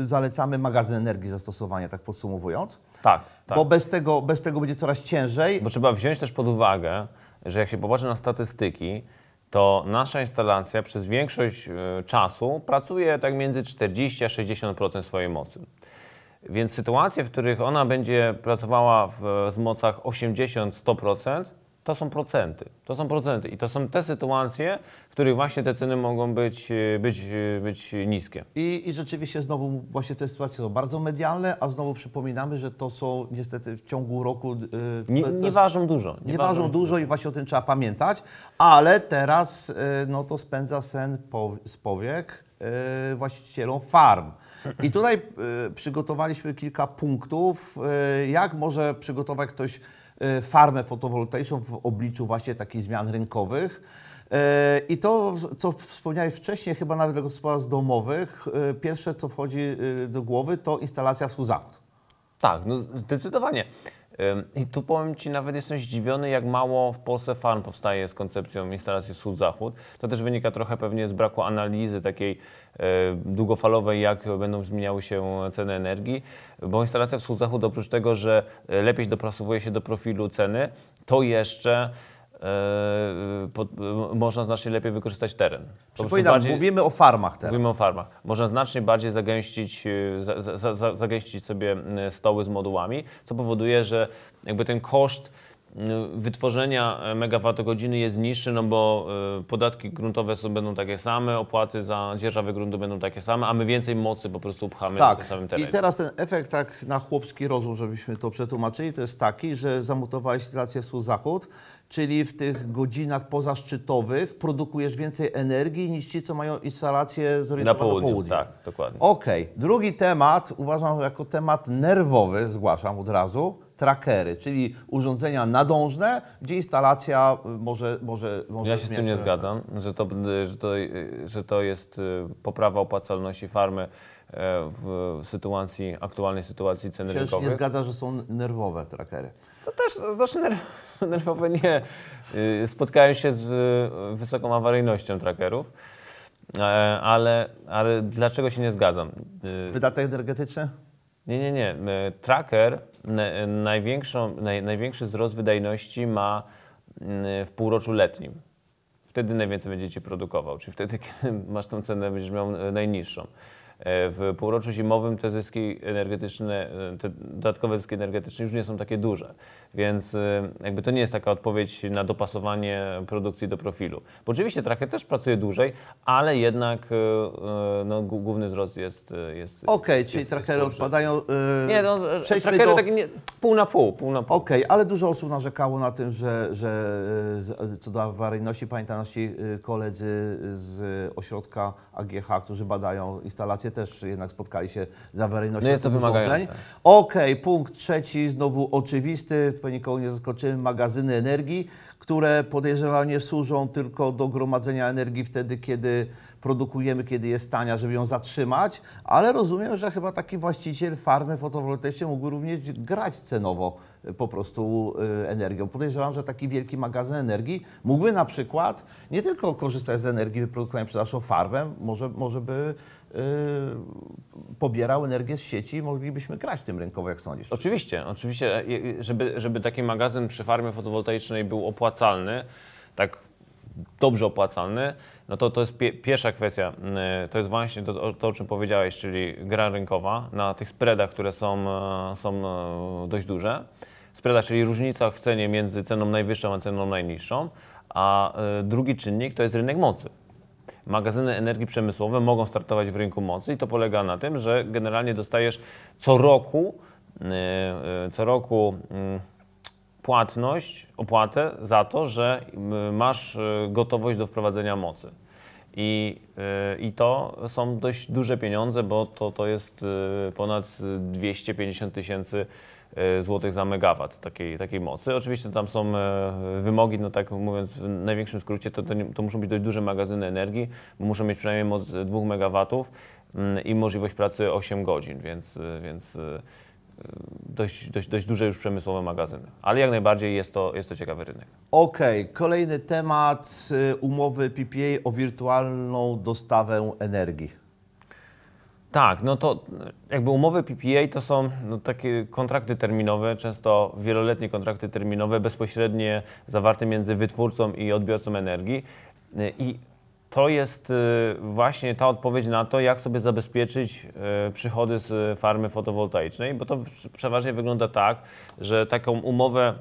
zalecamy magazyn energii zastosowania, tak podsumowując. Tak. tak. Bo bez tego, bez tego będzie coraz ciężej. Bo trzeba wziąć też pod uwagę, że jak się popatrzy na statystyki, to nasza instalacja przez większość e, czasu pracuje tak między 40 a 60% swojej mocy. Więc sytuacje, w których ona będzie pracowała w, e, z mocach 80-100%, to są procenty. To są procenty. I to są te sytuacje, w których właśnie te ceny mogą być, e, być, e, być niskie. I, I rzeczywiście znowu właśnie te sytuacje są bardzo medialne, a znowu przypominamy, że to są niestety w ciągu roku. Yy, nie, nie ważą dużo. Nie, nie ważą, ważą dużo i właśnie o tym trzeba pamiętać, ale teraz yy, no to spędza sen po, z powiek yy, właścicielom farm. I tutaj przygotowaliśmy kilka punktów, jak może przygotować ktoś Y, farmę fotowoltaiczną w obliczu właśnie takich zmian rynkowych. Y, I to, co wspomniałeś wcześniej, chyba nawet dla gospodarstw domowych, y, pierwsze, co wchodzi do głowy, to instalacja w zachód Tak, no zdecydowanie. I tu powiem Ci, nawet jestem zdziwiony, jak mało w Polsce farm powstaje z koncepcją instalacji wschód-zachód. To też wynika trochę pewnie z braku analizy takiej y, długofalowej, jak będą zmieniały się ceny energii, bo instalacja wschód-zachód oprócz tego, że lepiej dopasowuje się do profilu ceny, to jeszcze E, pod, można znacznie lepiej wykorzystać teren. Po Przypominam, bardziej, mówimy o farmach teraz. Mówimy o farmach. Można znacznie bardziej zagęścić, e, za, za, za, zagęścić sobie stoły z modułami, co powoduje, że jakby ten koszt wytworzenia e, megawattogodziny jest niższy, no bo podatki gruntowe są, będą takie same, opłaty za dzierżawę gruntu będą takie same, a my więcej mocy po prostu pchamy tak. na tym samym terenie. I teraz ten efekt tak na chłopski rozum, żebyśmy to przetłumaczyli, to jest taki, że zamutowałeś relację wschód-zachód, czyli w tych godzinach pozaszczytowych produkujesz więcej energii niż ci, co mają instalacje zorientowane na południu. południu. Tak, dokładnie. Okej. Okay. Drugi temat uważam jako temat nerwowy, zgłaszam od razu, trackery, czyli urządzenia nadążne, gdzie instalacja y, może... może, może ja się z tym nie zgadzam, że to, że, to, y, że to jest y, poprawa opłacalności farmy E, w sytuacji, aktualnej sytuacji ceny Przecież Się nie zgadza, że są nerwowe trackery. To też, też znaczy (laughs) nerwowe nie. Y, spotkają się z y, wysoką awaryjnością trackerów, e, ale, ale dlaczego się nie zgadzam? Y, Wydatek energetyczny? Nie, nie, nie. Tracker największą, naj, największy wzrost wydajności ma w półroczu letnim. Wtedy najwięcej będziecie produkował, czyli wtedy, (laughs) kiedy masz tą cenę, będziesz miał najniższą. E, w półroczu zimowym te zyski energetyczne, e, te dodatkowe zyski energetyczne już nie są takie duże, więc e, jakby to nie jest taka odpowiedź na dopasowanie produkcji do profilu. Bo oczywiście tracker też pracuje dłużej, ale jednak no, główny wzrost jest... jest Okej, okay, czyli trakery odpadają. Yy, nie, no, trackery do... tak nie, pół na pół, pół na pół. Okej, okay, ale dużo osób narzekało na tym, że, że co do awaryjności, pamiętam nasi koledzy z ośrodka AGH, którzy badają instalacje też jednak spotkali się z awaryjnością no jest to urządzeń. Okej, okay, punkt trzeci, znowu oczywisty, to nikogo nie zaskoczymy, magazyny energii, które podejrzewanie służą tylko do gromadzenia energii wtedy, kiedy produkujemy, kiedy jest tania, żeby ją zatrzymać, ale rozumiem, że chyba taki właściciel farmy fotowoltaicznej mógł również grać cenowo e, po prostu e, energią. Podejrzewam, że taki wielki magazyn energii mógłby na przykład nie tylko korzystać z energii wyprodukowanej przez naszą farmę, może, może by Y, pobierał energię z sieci i moglibyśmy grać tym rynkowo, jak sądzisz. Oczywiście, oczywiście, e, żeby, żeby taki magazyn przy farmie fotowoltaicznej był opłacalny, tak dobrze opłacalny, no to to jest pie pierwsza kwestia. Mm, e, to jest właśnie to, to, o czym powiedziałeś, czyli gra rynkowa na tych spreadach, które są, e, są dość duże. spreada, czyli różnica w cenie między ceną najwyższą a ceną najniższą. A drugi czynnik to jest rynek mocy magazyny energii przemysłowe mogą startować w rynku mocy i to polega na tym, że generalnie dostajesz co roku, y, y, co roku mm, płatność, opłatę za to, że y, masz gotowość do wprowadzenia mocy. I, I to są dość duże pieniądze, bo to, to jest ponad 250 tysięcy 000 E, złotych za megawat takiej, takiej mocy. Oczywiście tam są e, wymogi, no tak mówiąc w największym skrócie, to, to, nie, to muszą być dość duże magazyny energii, bo muszą mieć przynajmniej moc 2 megawatów mm, i możliwość pracy 8 godzin, więc, e, więc dość, dość, dość duże już przemysłowe magazyny. Ale jak najbardziej jest to, jest to ciekawy rynek. Okej, okay. kolejny temat umowy PPA o wirtualną dostawę energii. Tak, no to jakby umowy PPA to są no, takie kontrakty terminowe, często wieloletnie kontrakty terminowe, bezpośrednie zawarte między wytwórcą i odbiorcą energii. Y, I to jest y, właśnie ta odpowiedź na to, jak sobie zabezpieczyć y, przychody z farmy fotowoltaicznej, bo to przeważnie wygląda tak, że taką umowę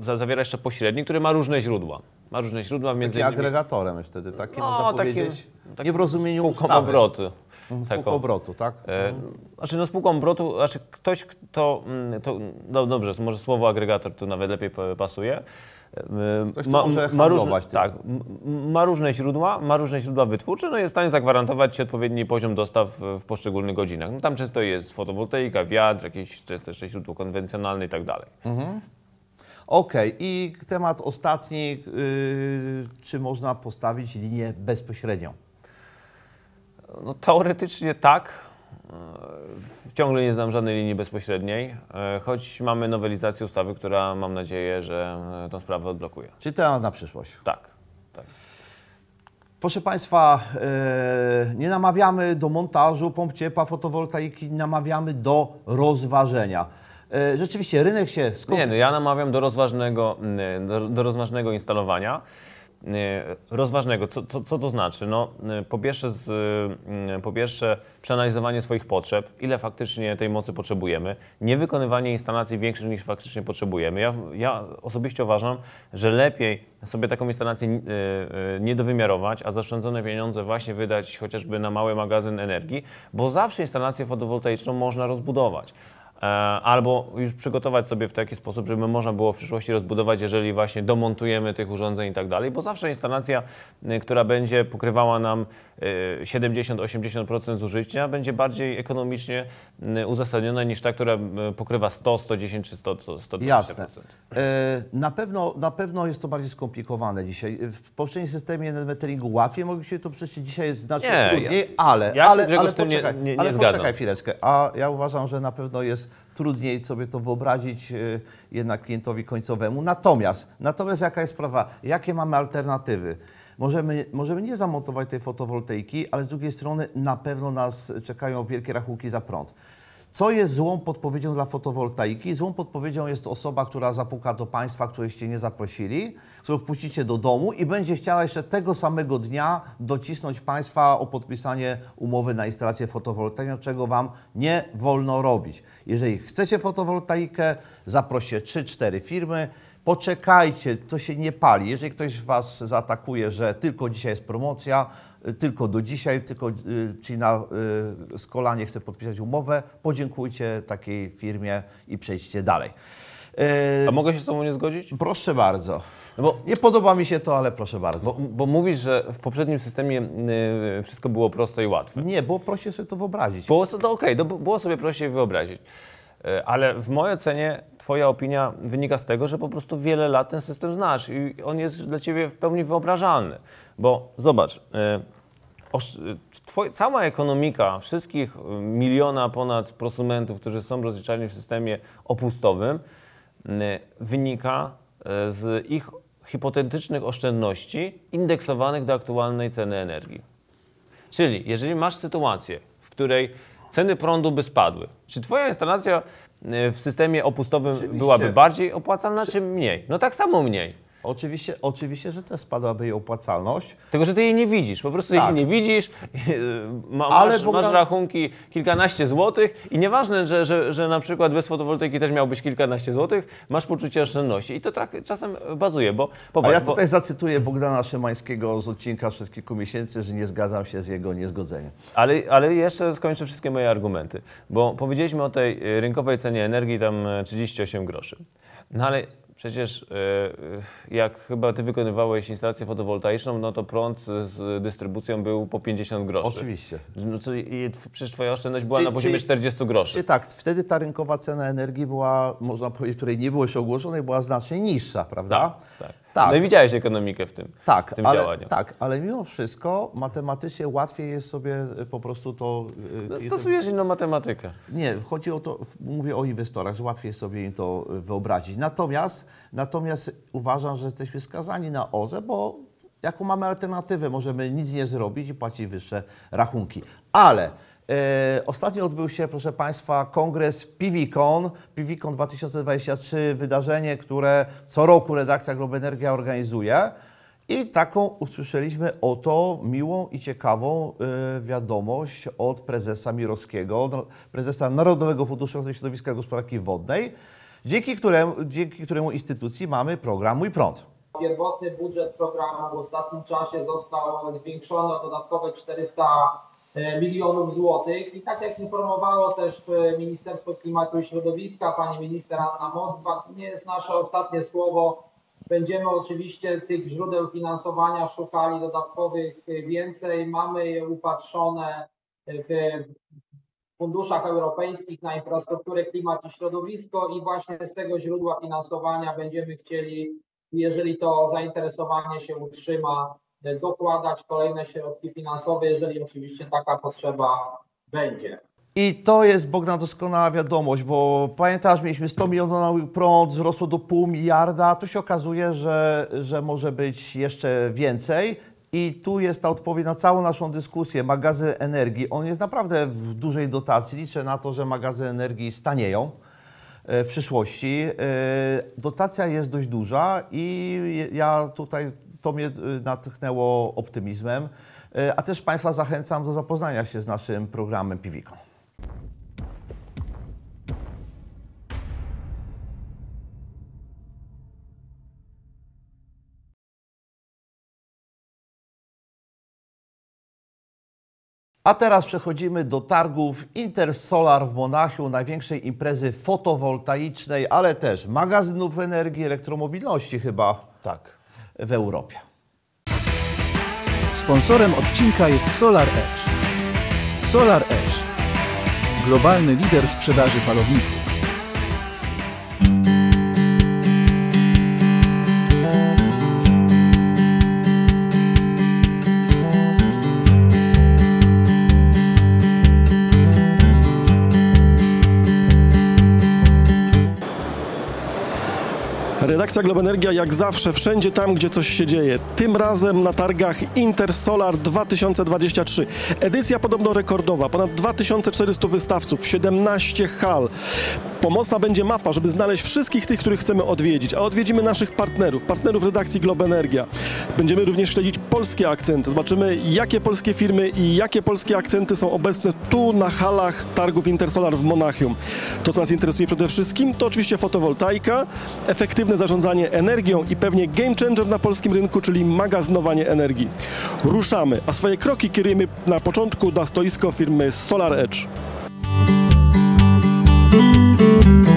zawiera jeszcze pośrednik, który ma różne źródła. Ma różne źródła, między Taki innymi... agregatorem wtedy, takie no, można powiedzieć, takim, nie w rozumieniu ustawy. obroty. Spółką no, taką, obrotu, tak? E, mhm. znaczy, no spółką obrotu, znaczy ktoś, kto, mm, to, no dobrze, może słowo agregator tu nawet lepiej pasuje. E, ktoś ma, może ma różne, Tak, ma różne źródła, ma różne źródła wytwórcze, no jest w stanie zagwarantować Ci odpowiedni poziom dostaw w poszczególnych godzinach. No tam często jest fotowoltaika, wiatr, jakieś często jeszcze źródło konwencjonalne i tak dalej. Mhm. Okej, okay. i temat ostatni, yy, czy można postawić linię bezpośrednią? No, teoretycznie tak. E, ciągle nie znam żadnej linii bezpośredniej, e, choć mamy nowelizację ustawy, która mam nadzieję, że e, tę sprawę odblokuje. Czyli to na przyszłość. Tak. tak. Proszę Państwa, nie namawiamy do montażu pomp ciepła, fotowoltaiki, namawiamy do rozważenia. Rzeczywiście rynek się skupia. Nie, no ja namawiam do rozważnego, do, do rozważnego instalowania. E, rozważnego. Co, co, co to znaczy? No, e, po, pierwsze z, e, po pierwsze, przeanalizowanie swoich potrzeb, ile faktycznie tej mocy potrzebujemy, nie wykonywanie instalacji większych niż faktycznie potrzebujemy. Ja, ja osobiście uważam, że lepiej sobie taką instalację nie dowymiarować, a zaszczędzone pieniądze właśnie wydać chociażby na mały magazyn energii, bo zawsze instalację fotowoltaiczną można rozbudować. E, albo już przygotować sobie w taki sposób, żeby można było w przyszłości rozbudować, jeżeli właśnie domontujemy tych urządzeń i tak dalej, bo zawsze instalacja, y, która będzie pokrywała nam 70-80% y, zużycia będzie bardziej ekonomicznie y, uzasadniona niż ta, która y, pokrywa 100, 110 czy 100, 120%. Jasne. E, na pewno, na pewno jest to bardziej skomplikowane dzisiaj. W poprzednim systemie meteringu łatwiej mogli się to przecież dzisiaj jest znacznie nie, trudniej, ja, ale, ja ale, ale, poczekaj, nie, nie, ale poczekaj chwileczkę. A ja uważam, że na pewno jest trudniej sobie to wyobrazić jednak klientowi końcowemu. Natomiast, natomiast jaka jest sprawa? Jakie mamy alternatywy? Możemy, możemy nie zamontować tej fotowoltaiki, ale z drugiej strony na pewno nas czekają wielkie rachunki za prąd. Co jest złą podpowiedzią dla fotowoltaiki? Złą podpowiedzią jest osoba, która zapuka do państwa, któreście nie zaprosili, którą wpuścicie do domu i będzie chciała jeszcze tego samego dnia docisnąć państwa o podpisanie umowy na instalację fotowoltaiki, czego wam nie wolno robić. Jeżeli chcecie fotowoltaikę, zaproście 3-4 firmy. Poczekajcie, to się nie pali. Jeżeli ktoś Was zaatakuje, że tylko dzisiaj jest promocja, y, tylko do dzisiaj, tylko y, czyli na skolanie y, chce podpisać umowę, podziękujcie takiej firmie i przejdźcie dalej. A mogę się z Tobą nie zgodzić? Proszę bardzo. No bo, nie podoba mi się to, ale proszę bardzo. Bo, bo mówisz, że w poprzednim systemie wszystko było proste i łatwe. Nie, było prościej sobie to wyobrazić. Było, to, ok, okej, okay, było sobie prościej wyobrazić. E, ale w mojej ocenie Twoja opinia wynika z tego, że po prostu wiele lat ten system znasz i on jest dla Ciebie w pełni wyobrażalny. Bo zobacz, e, e, twoja cała ekonomika wszystkich miliona ponad prosumentów, którzy są rozliczani w systemie opustowym, wynika z ich hipotetycznych oszczędności indeksowanych do aktualnej ceny energii. Czyli jeżeli masz sytuację, w której ceny prądu by spadły. Czy Twoja instalacja e, w systemie opustowym Oczywiście. byłaby bardziej opłacalna, czy mniej? No tak samo mniej. Oczywiście, oczywiście, że też spadłaby jej opłacalność. Tylko, że ty jej nie widzisz, po prostu tak. jej nie widzisz, (laughs) ma, Ale masz, masz rachunki kilkanaście złotych i nieważne, że, że, że na przykład bez fotowoltaiki też miałbyś kilkanaście złotych, masz poczucie oszczędności i to tak czasem bazuje, bo popatrz, A ja tutaj bo... zacytuję Bogdana Szymańskiego z odcinka przed kilku miesięcy, że nie zgadzam się z jego niezgodzeniem. Ale, ale jeszcze skończę wszystkie moje argumenty, bo powiedzieliśmy o tej rynkowej cenie energii tam 38 groszy. No ale Przecież e, e, jak chyba ty wykonywałeś instalację fotowoltaiczną, no to prąd z dystrybucją był po 50 groszy. Oczywiście. No, przecież twoja oszczędność była na poziomie 40 groszy. tak, wtedy ta rynkowa cena energii była, można powiedzieć, której nie było się ogłoszonej, była znacznie niższa, prawda? Tak, tak. Tak. No i widziałeś ekonomikę w tym, tak, w tym ale, działaniu. Tak, ale mimo wszystko matematycznie łatwiej jest sobie e, po prostu to... E, no, stosujesz inną matematykę. Nie, chodzi o to, mówię o inwestorach, że łatwiej sobie im to e, wyobrazić. Natomiast, natomiast uważam, że jesteśmy skazani na OZE, bo jaką mamy alternatywę? Możemy nic nie zrobić i płacić wyższe rachunki. Ale E, Ostatnio odbył się, proszę Państwa, kongres PiwiCon, PiwiCon 2023, wydarzenie, które co roku redakcja Energia organizuje. I taką usłyszeliśmy oto miłą i ciekawą e, wiadomość od prezesa Mirowskiego, no, prezesa Narodowego Funduszu Ochrony Środowiska i Gospodarki Wodnej, dzięki któremu, dzięki któremu instytucji mamy program Mój Prąd. Pierwotny budżet programu w ostatnim czasie został zwiększony o dodatkowe 400 E, milionów złotych. I tak jak informowało też e, Ministerstwo Klimatu i Środowiska, pani minister Anna Moskwa, nie jest nasze ostatnie słowo. Będziemy oczywiście tych źródeł finansowania szukali dodatkowych e, więcej. Mamy je upatrzone w funduszach europejskich na infrastrukturę, klimat i środowisko i właśnie z tego źródła finansowania będziemy chcieli, jeżeli to zainteresowanie się utrzyma, dokładać kolejne środki finansowe, jeżeli oczywiście taka potrzeba będzie. I to jest Bogna doskonała wiadomość, bo pamiętasz, mieliśmy 100 milionów na nowy prąd, wzrosło do pół miliarda, tu się okazuje, że, że może być jeszcze więcej. I tu jest ta odpowiedź na całą naszą dyskusję. Magazyn energii, on jest naprawdę w dużej dotacji. Liczę na to, że magazyny energii stanieją e, w przyszłości. E, dotacja jest dość duża i ja tutaj to mnie y, natchnęło optymizmem. Y, a też Państwa zachęcam do zapoznania się z naszym programem Piwiką. A teraz przechodzimy do targów Intersolar w Monachium, największej imprezy fotowoltaicznej, ale też magazynów energii, elektromobilności chyba. Tak w Europie. Sponsorem odcinka jest Solar Edge. Solar Edge. Globalny lider sprzedaży falowników. Akcja Globenergia jak zawsze, wszędzie tam, gdzie coś się dzieje. Tym razem na targach Intersolar 2023. Edycja podobno rekordowa, ponad 2400 wystawców, 17 hal. Pomocna będzie mapa, żeby znaleźć wszystkich tych, których chcemy odwiedzić, a odwiedzimy naszych partnerów, partnerów redakcji Globe Energia. Będziemy również śledzić polskie akcenty. Zobaczymy, jakie polskie firmy i jakie polskie akcenty są obecne tu na halach targów Intersolar w Monachium. To, co nas interesuje przede wszystkim, to oczywiście fotowoltaika, efektywne zarządzanie energią i pewnie game changer na polskim rynku, czyli magazynowanie energii. Ruszamy, a swoje kroki kierujemy na początku na stoisko firmy Solar Edge. thank you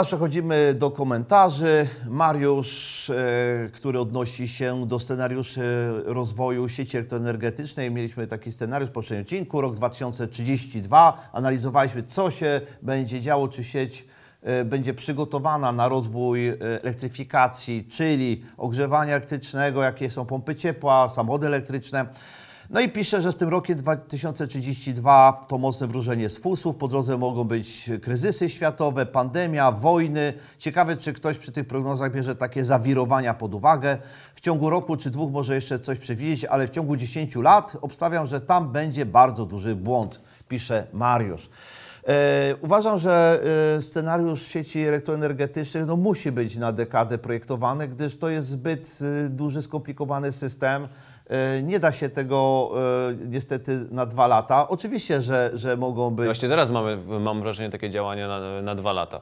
teraz przechodzimy do komentarzy. Mariusz, e, który odnosi się do scenariuszy rozwoju sieci elektroenergetycznej. Mieliśmy taki scenariusz w poprzednim odcinku, rok 2032. Analizowaliśmy, co się będzie działo, czy sieć e, będzie przygotowana na rozwój e, elektryfikacji, czyli ogrzewania elektrycznego, jakie są pompy ciepła, samochody elektryczne. No i pisze, że z tym rokiem 2032 to mocne wróżenie z fusów, po drodze mogą być kryzysy światowe, pandemia, wojny. Ciekawe, czy ktoś przy tych prognozach bierze takie zawirowania pod uwagę. W ciągu roku czy dwóch może jeszcze coś przewidzieć, ale w ciągu 10 lat obstawiam, że tam będzie bardzo duży błąd, pisze Mariusz. E, uważam, że e, scenariusz sieci elektroenergetycznych no, musi być na dekadę projektowany, gdyż to jest zbyt e, duży, skomplikowany system. E, nie da się tego e, niestety na dwa lata. Oczywiście, że, że mogą być. Właśnie teraz mamy, mam wrażenie, takie działania na, na dwa lata.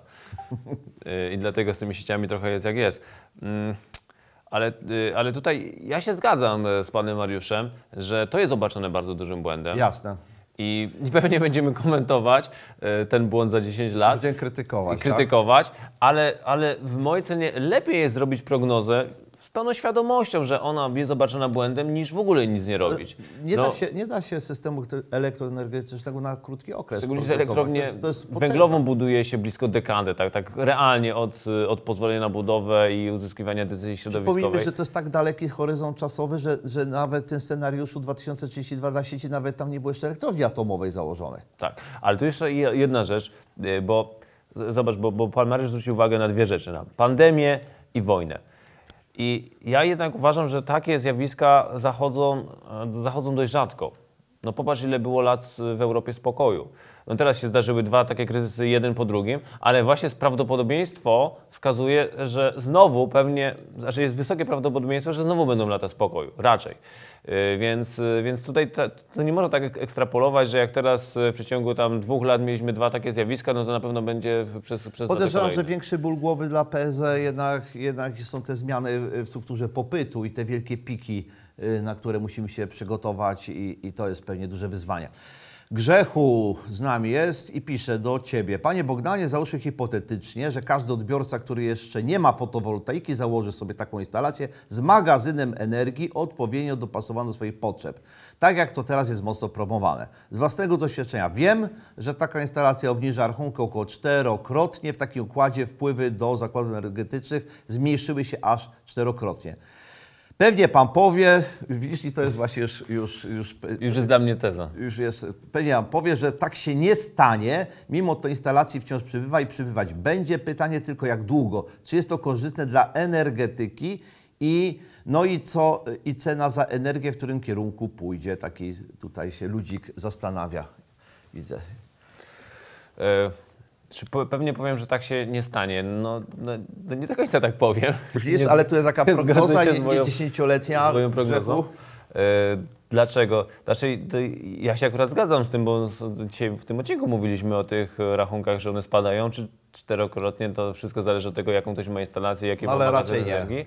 E, I dlatego z tymi sieciami trochę jest jak jest. Mm, ale, ale tutaj ja się zgadzam z panem Mariuszem, że to jest obarczone bardzo dużym błędem. Jasne. I pewnie (laughs) będziemy komentować ten błąd za 10 lat. Będziemy krytykować. I krytykować, tak? ale, ale w mojej cenie lepiej jest zrobić prognozę z pełną świadomością, że ona jest obarczona błędem, niż w ogóle nic nie robić. Nie, no. da, się, nie da się systemu elektroenergetycznego na krótki okres. Szczególnie, że elektrownię to jest, to jest węglową buduje się blisko dekady, tak, tak realnie od, od pozwolenia na budowę i uzyskiwania decyzji środowiskowej. Przypomnijmy, że to jest tak daleki horyzont czasowy, że, że nawet ten scenariuszu 2032 dla sieci nawet tam nie było jeszcze elektrowni atomowej założonej. Tak, ale tu jeszcze jedna rzecz, y, bo zobacz, bo, bo pan Mariusz zwrócił uwagę na dwie rzeczy, na pandemię i wojnę. I ja jednak uważam, że takie zjawiska zachodzą, e, zachodzą dość rzadko. No popatrz, ile było lat w Europie spokoju. No teraz się zdarzyły dwa takie kryzysy, jeden po drugim, ale właśnie prawdopodobieństwo wskazuje, że znowu pewnie, znaczy jest wysokie prawdopodobieństwo, że znowu będą lata spokoju, raczej. Y, więc, y, więc tutaj to nie można tak ekstrapolować, że jak teraz y, w przeciągu tam dwóch lat mieliśmy dwa takie zjawiska, no to na pewno będzie przez, przez Podejrzewam, że większy ból głowy dla PZ e jednak, jednak są te zmiany w strukturze popytu i te wielkie piki, na które musimy się przygotować i, i to jest pewnie duże wyzwanie grzechu z nami jest i pisze do ciebie. Panie Bogdanie, załóżmy hipotetycznie, że każdy odbiorca, który jeszcze nie ma fotowoltaiki, założy sobie taką instalację z magazynem energii odpowiednio dopasowaną do swoich potrzeb. Tak jak to teraz jest mocno promowane. Z własnego doświadczenia wiem, że taka instalacja obniża rachunki około czterokrotnie. W takim układzie wpływy do zakładów energetycznych zmniejszyły się aż czterokrotnie. Pewnie pan powie, widzisz, to jest właśnie już... Już, już, już jest dla mnie teza. Już jest, pewnie pan powie, że tak się nie stanie, mimo to instalacji wciąż przybywa i przybywać będzie. Pytanie tylko jak długo. Czy jest to korzystne dla energetyki i no i co, i cena za energię, w którym kierunku pójdzie. Taki tutaj się ludzik zastanawia, widzę. E, czy pewnie powiem, że tak się nie stanie. No, no, no nie do końca tak powiem. nie, ale tu jest taka prognoza nie, nie dziesięciolecia grzechu. Yy, dlaczego? Znaczy, ja się akurat zgadzam z tym, bo dzisiaj w tym odcinku mówiliśmy o tych rachunkach, że one spadają, czy czterokrotnie, to wszystko zależy od tego, jaką ktoś ma instalację, jakie ale ma raczej nie. energii.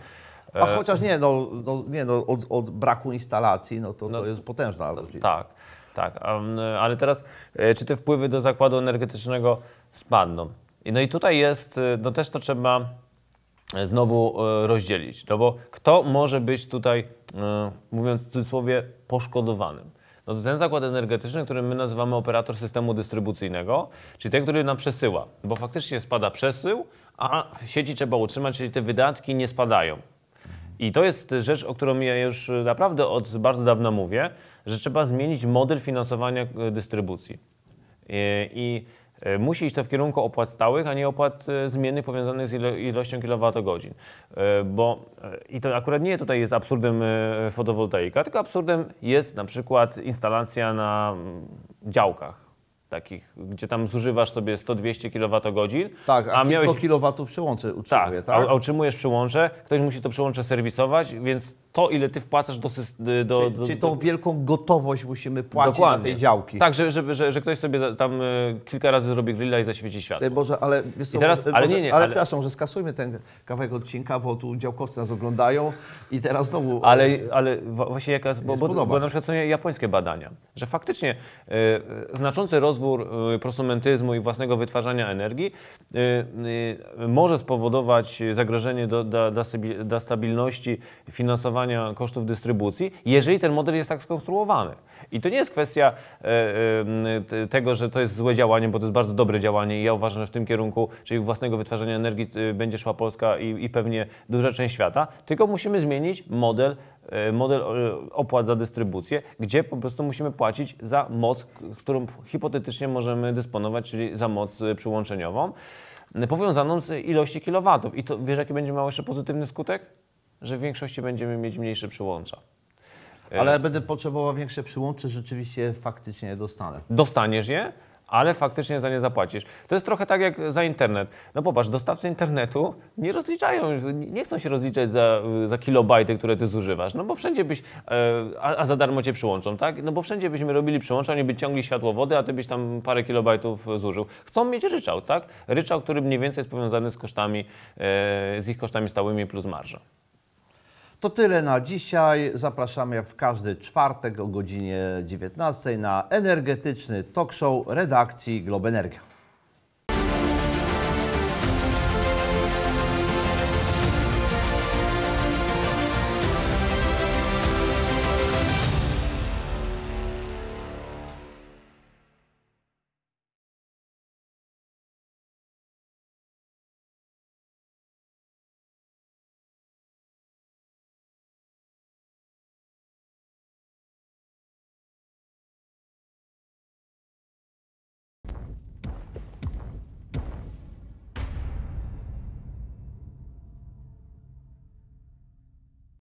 A e, chociaż nie, no, no nie, no od, od, braku instalacji, no to, no, to jest potężna różnica. Tak, tak. ale teraz, e, czy te wpływy do zakładu energetycznego spadną. No i tutaj jest, y, no też to trzeba y, znowu y, rozdzielić, no bo kto może być tutaj, mówiąc w cudzysłowie, poszkodowanym? No to ten zakład energetyczny, który my nazywamy operator systemu dystrybucyjnego, czyli ten, który nam przesyła, bo faktycznie spada przesył, a sieci trzeba utrzymać, czyli te wydatki nie spadają. I to jest rzecz, o którą ja już naprawdę od bardzo dawna mówię, że trzeba zmienić model finansowania dystrybucji. I E, musi iść to w kierunku opłat stałych, a nie opłat e, zmiennych powiązanych z ilo ilością kilowatogodzin. E, bo i to akurat nie tutaj jest absurdem fotowoltaika, tylko absurdem jest na przykład instalacja na mm, działkach takich, gdzie tam zużywasz sobie 100-200 kWh. Tak, a, a miałeś... kilka kilowatów przełącze utrzymuje, tak? tak? A tak? utrzymujesz przełącze, ktoś musi to przełącze serwisować, więc to, ile ty wpłacasz do... do, do czyli, czyli tą wielką gotowość musimy płacić dokładnie. na tej działki. Tak, że, że, że, że ktoś sobie tam y, kilka razy zrobi grilla i zaświeci światło. Boże, ale... co, teraz, Boże, ale nie, nie. Ale, ale przepraszam, że skasujmy ten kawałek odcinka, bo tu działkowcy nas oglądają i teraz znowu... E, ale, ale właśnie jaka... Bo, bo, bo, bo na przykład są japońskie badania, że faktycznie y, y znaczący rozwój rozwór y, prosumentyzmu i własnego wytwarzania energii y, y, może spowodować zagrożenie dla stabilności finansowania kosztów dystrybucji, jeżeli ten model jest tak skonstruowany. I to nie jest kwestia e, e, tego, że to jest złe działanie, bo to jest bardzo dobre działanie i ja uważam, że w tym kierunku, czyli własnego wytwarzania energii e, będzie szła Polska i, pewnie duża część świata, tylko musimy zmienić model model opłat za dystrybucję, gdzie po prostu musimy płacić za moc, którą hipotetycznie możemy dysponować, czyli za moc przyłączeniową, powiązaną z ilości kilowatów. I to wiesz, jaki będzie miał jeszcze pozytywny skutek? Że w większości będziemy mieć mniejsze przyłącza. E, ale będę potrzebował większe przyłącze, rzeczywiście faktycznie dostanę. Dostaniesz je, ale faktycznie za nie zapłacisz. To jest trochę tak jak za internet. No popatrz, dostawcy internetu nie rozliczają, nie chcą się rozliczać za, za kilobajty, które ty zużywasz, no bo wszędzie byś, e, a, a, za darmo cię przyłączą, tak? No bo wszędzie byśmy robili przyłącza, oni by ciągli światłowody, a ty byś tam parę kilobajtów zużył. Chcą mieć ryczał, tak? Ryczał, który mniej więcej jest powiązany z kosztami, e, z ich kosztami stałymi plus marża. To tyle na dzisiaj. Zapraszamy w każdy czwartek o godzinie 19 na energetyczny talk show redakcji Globenergia.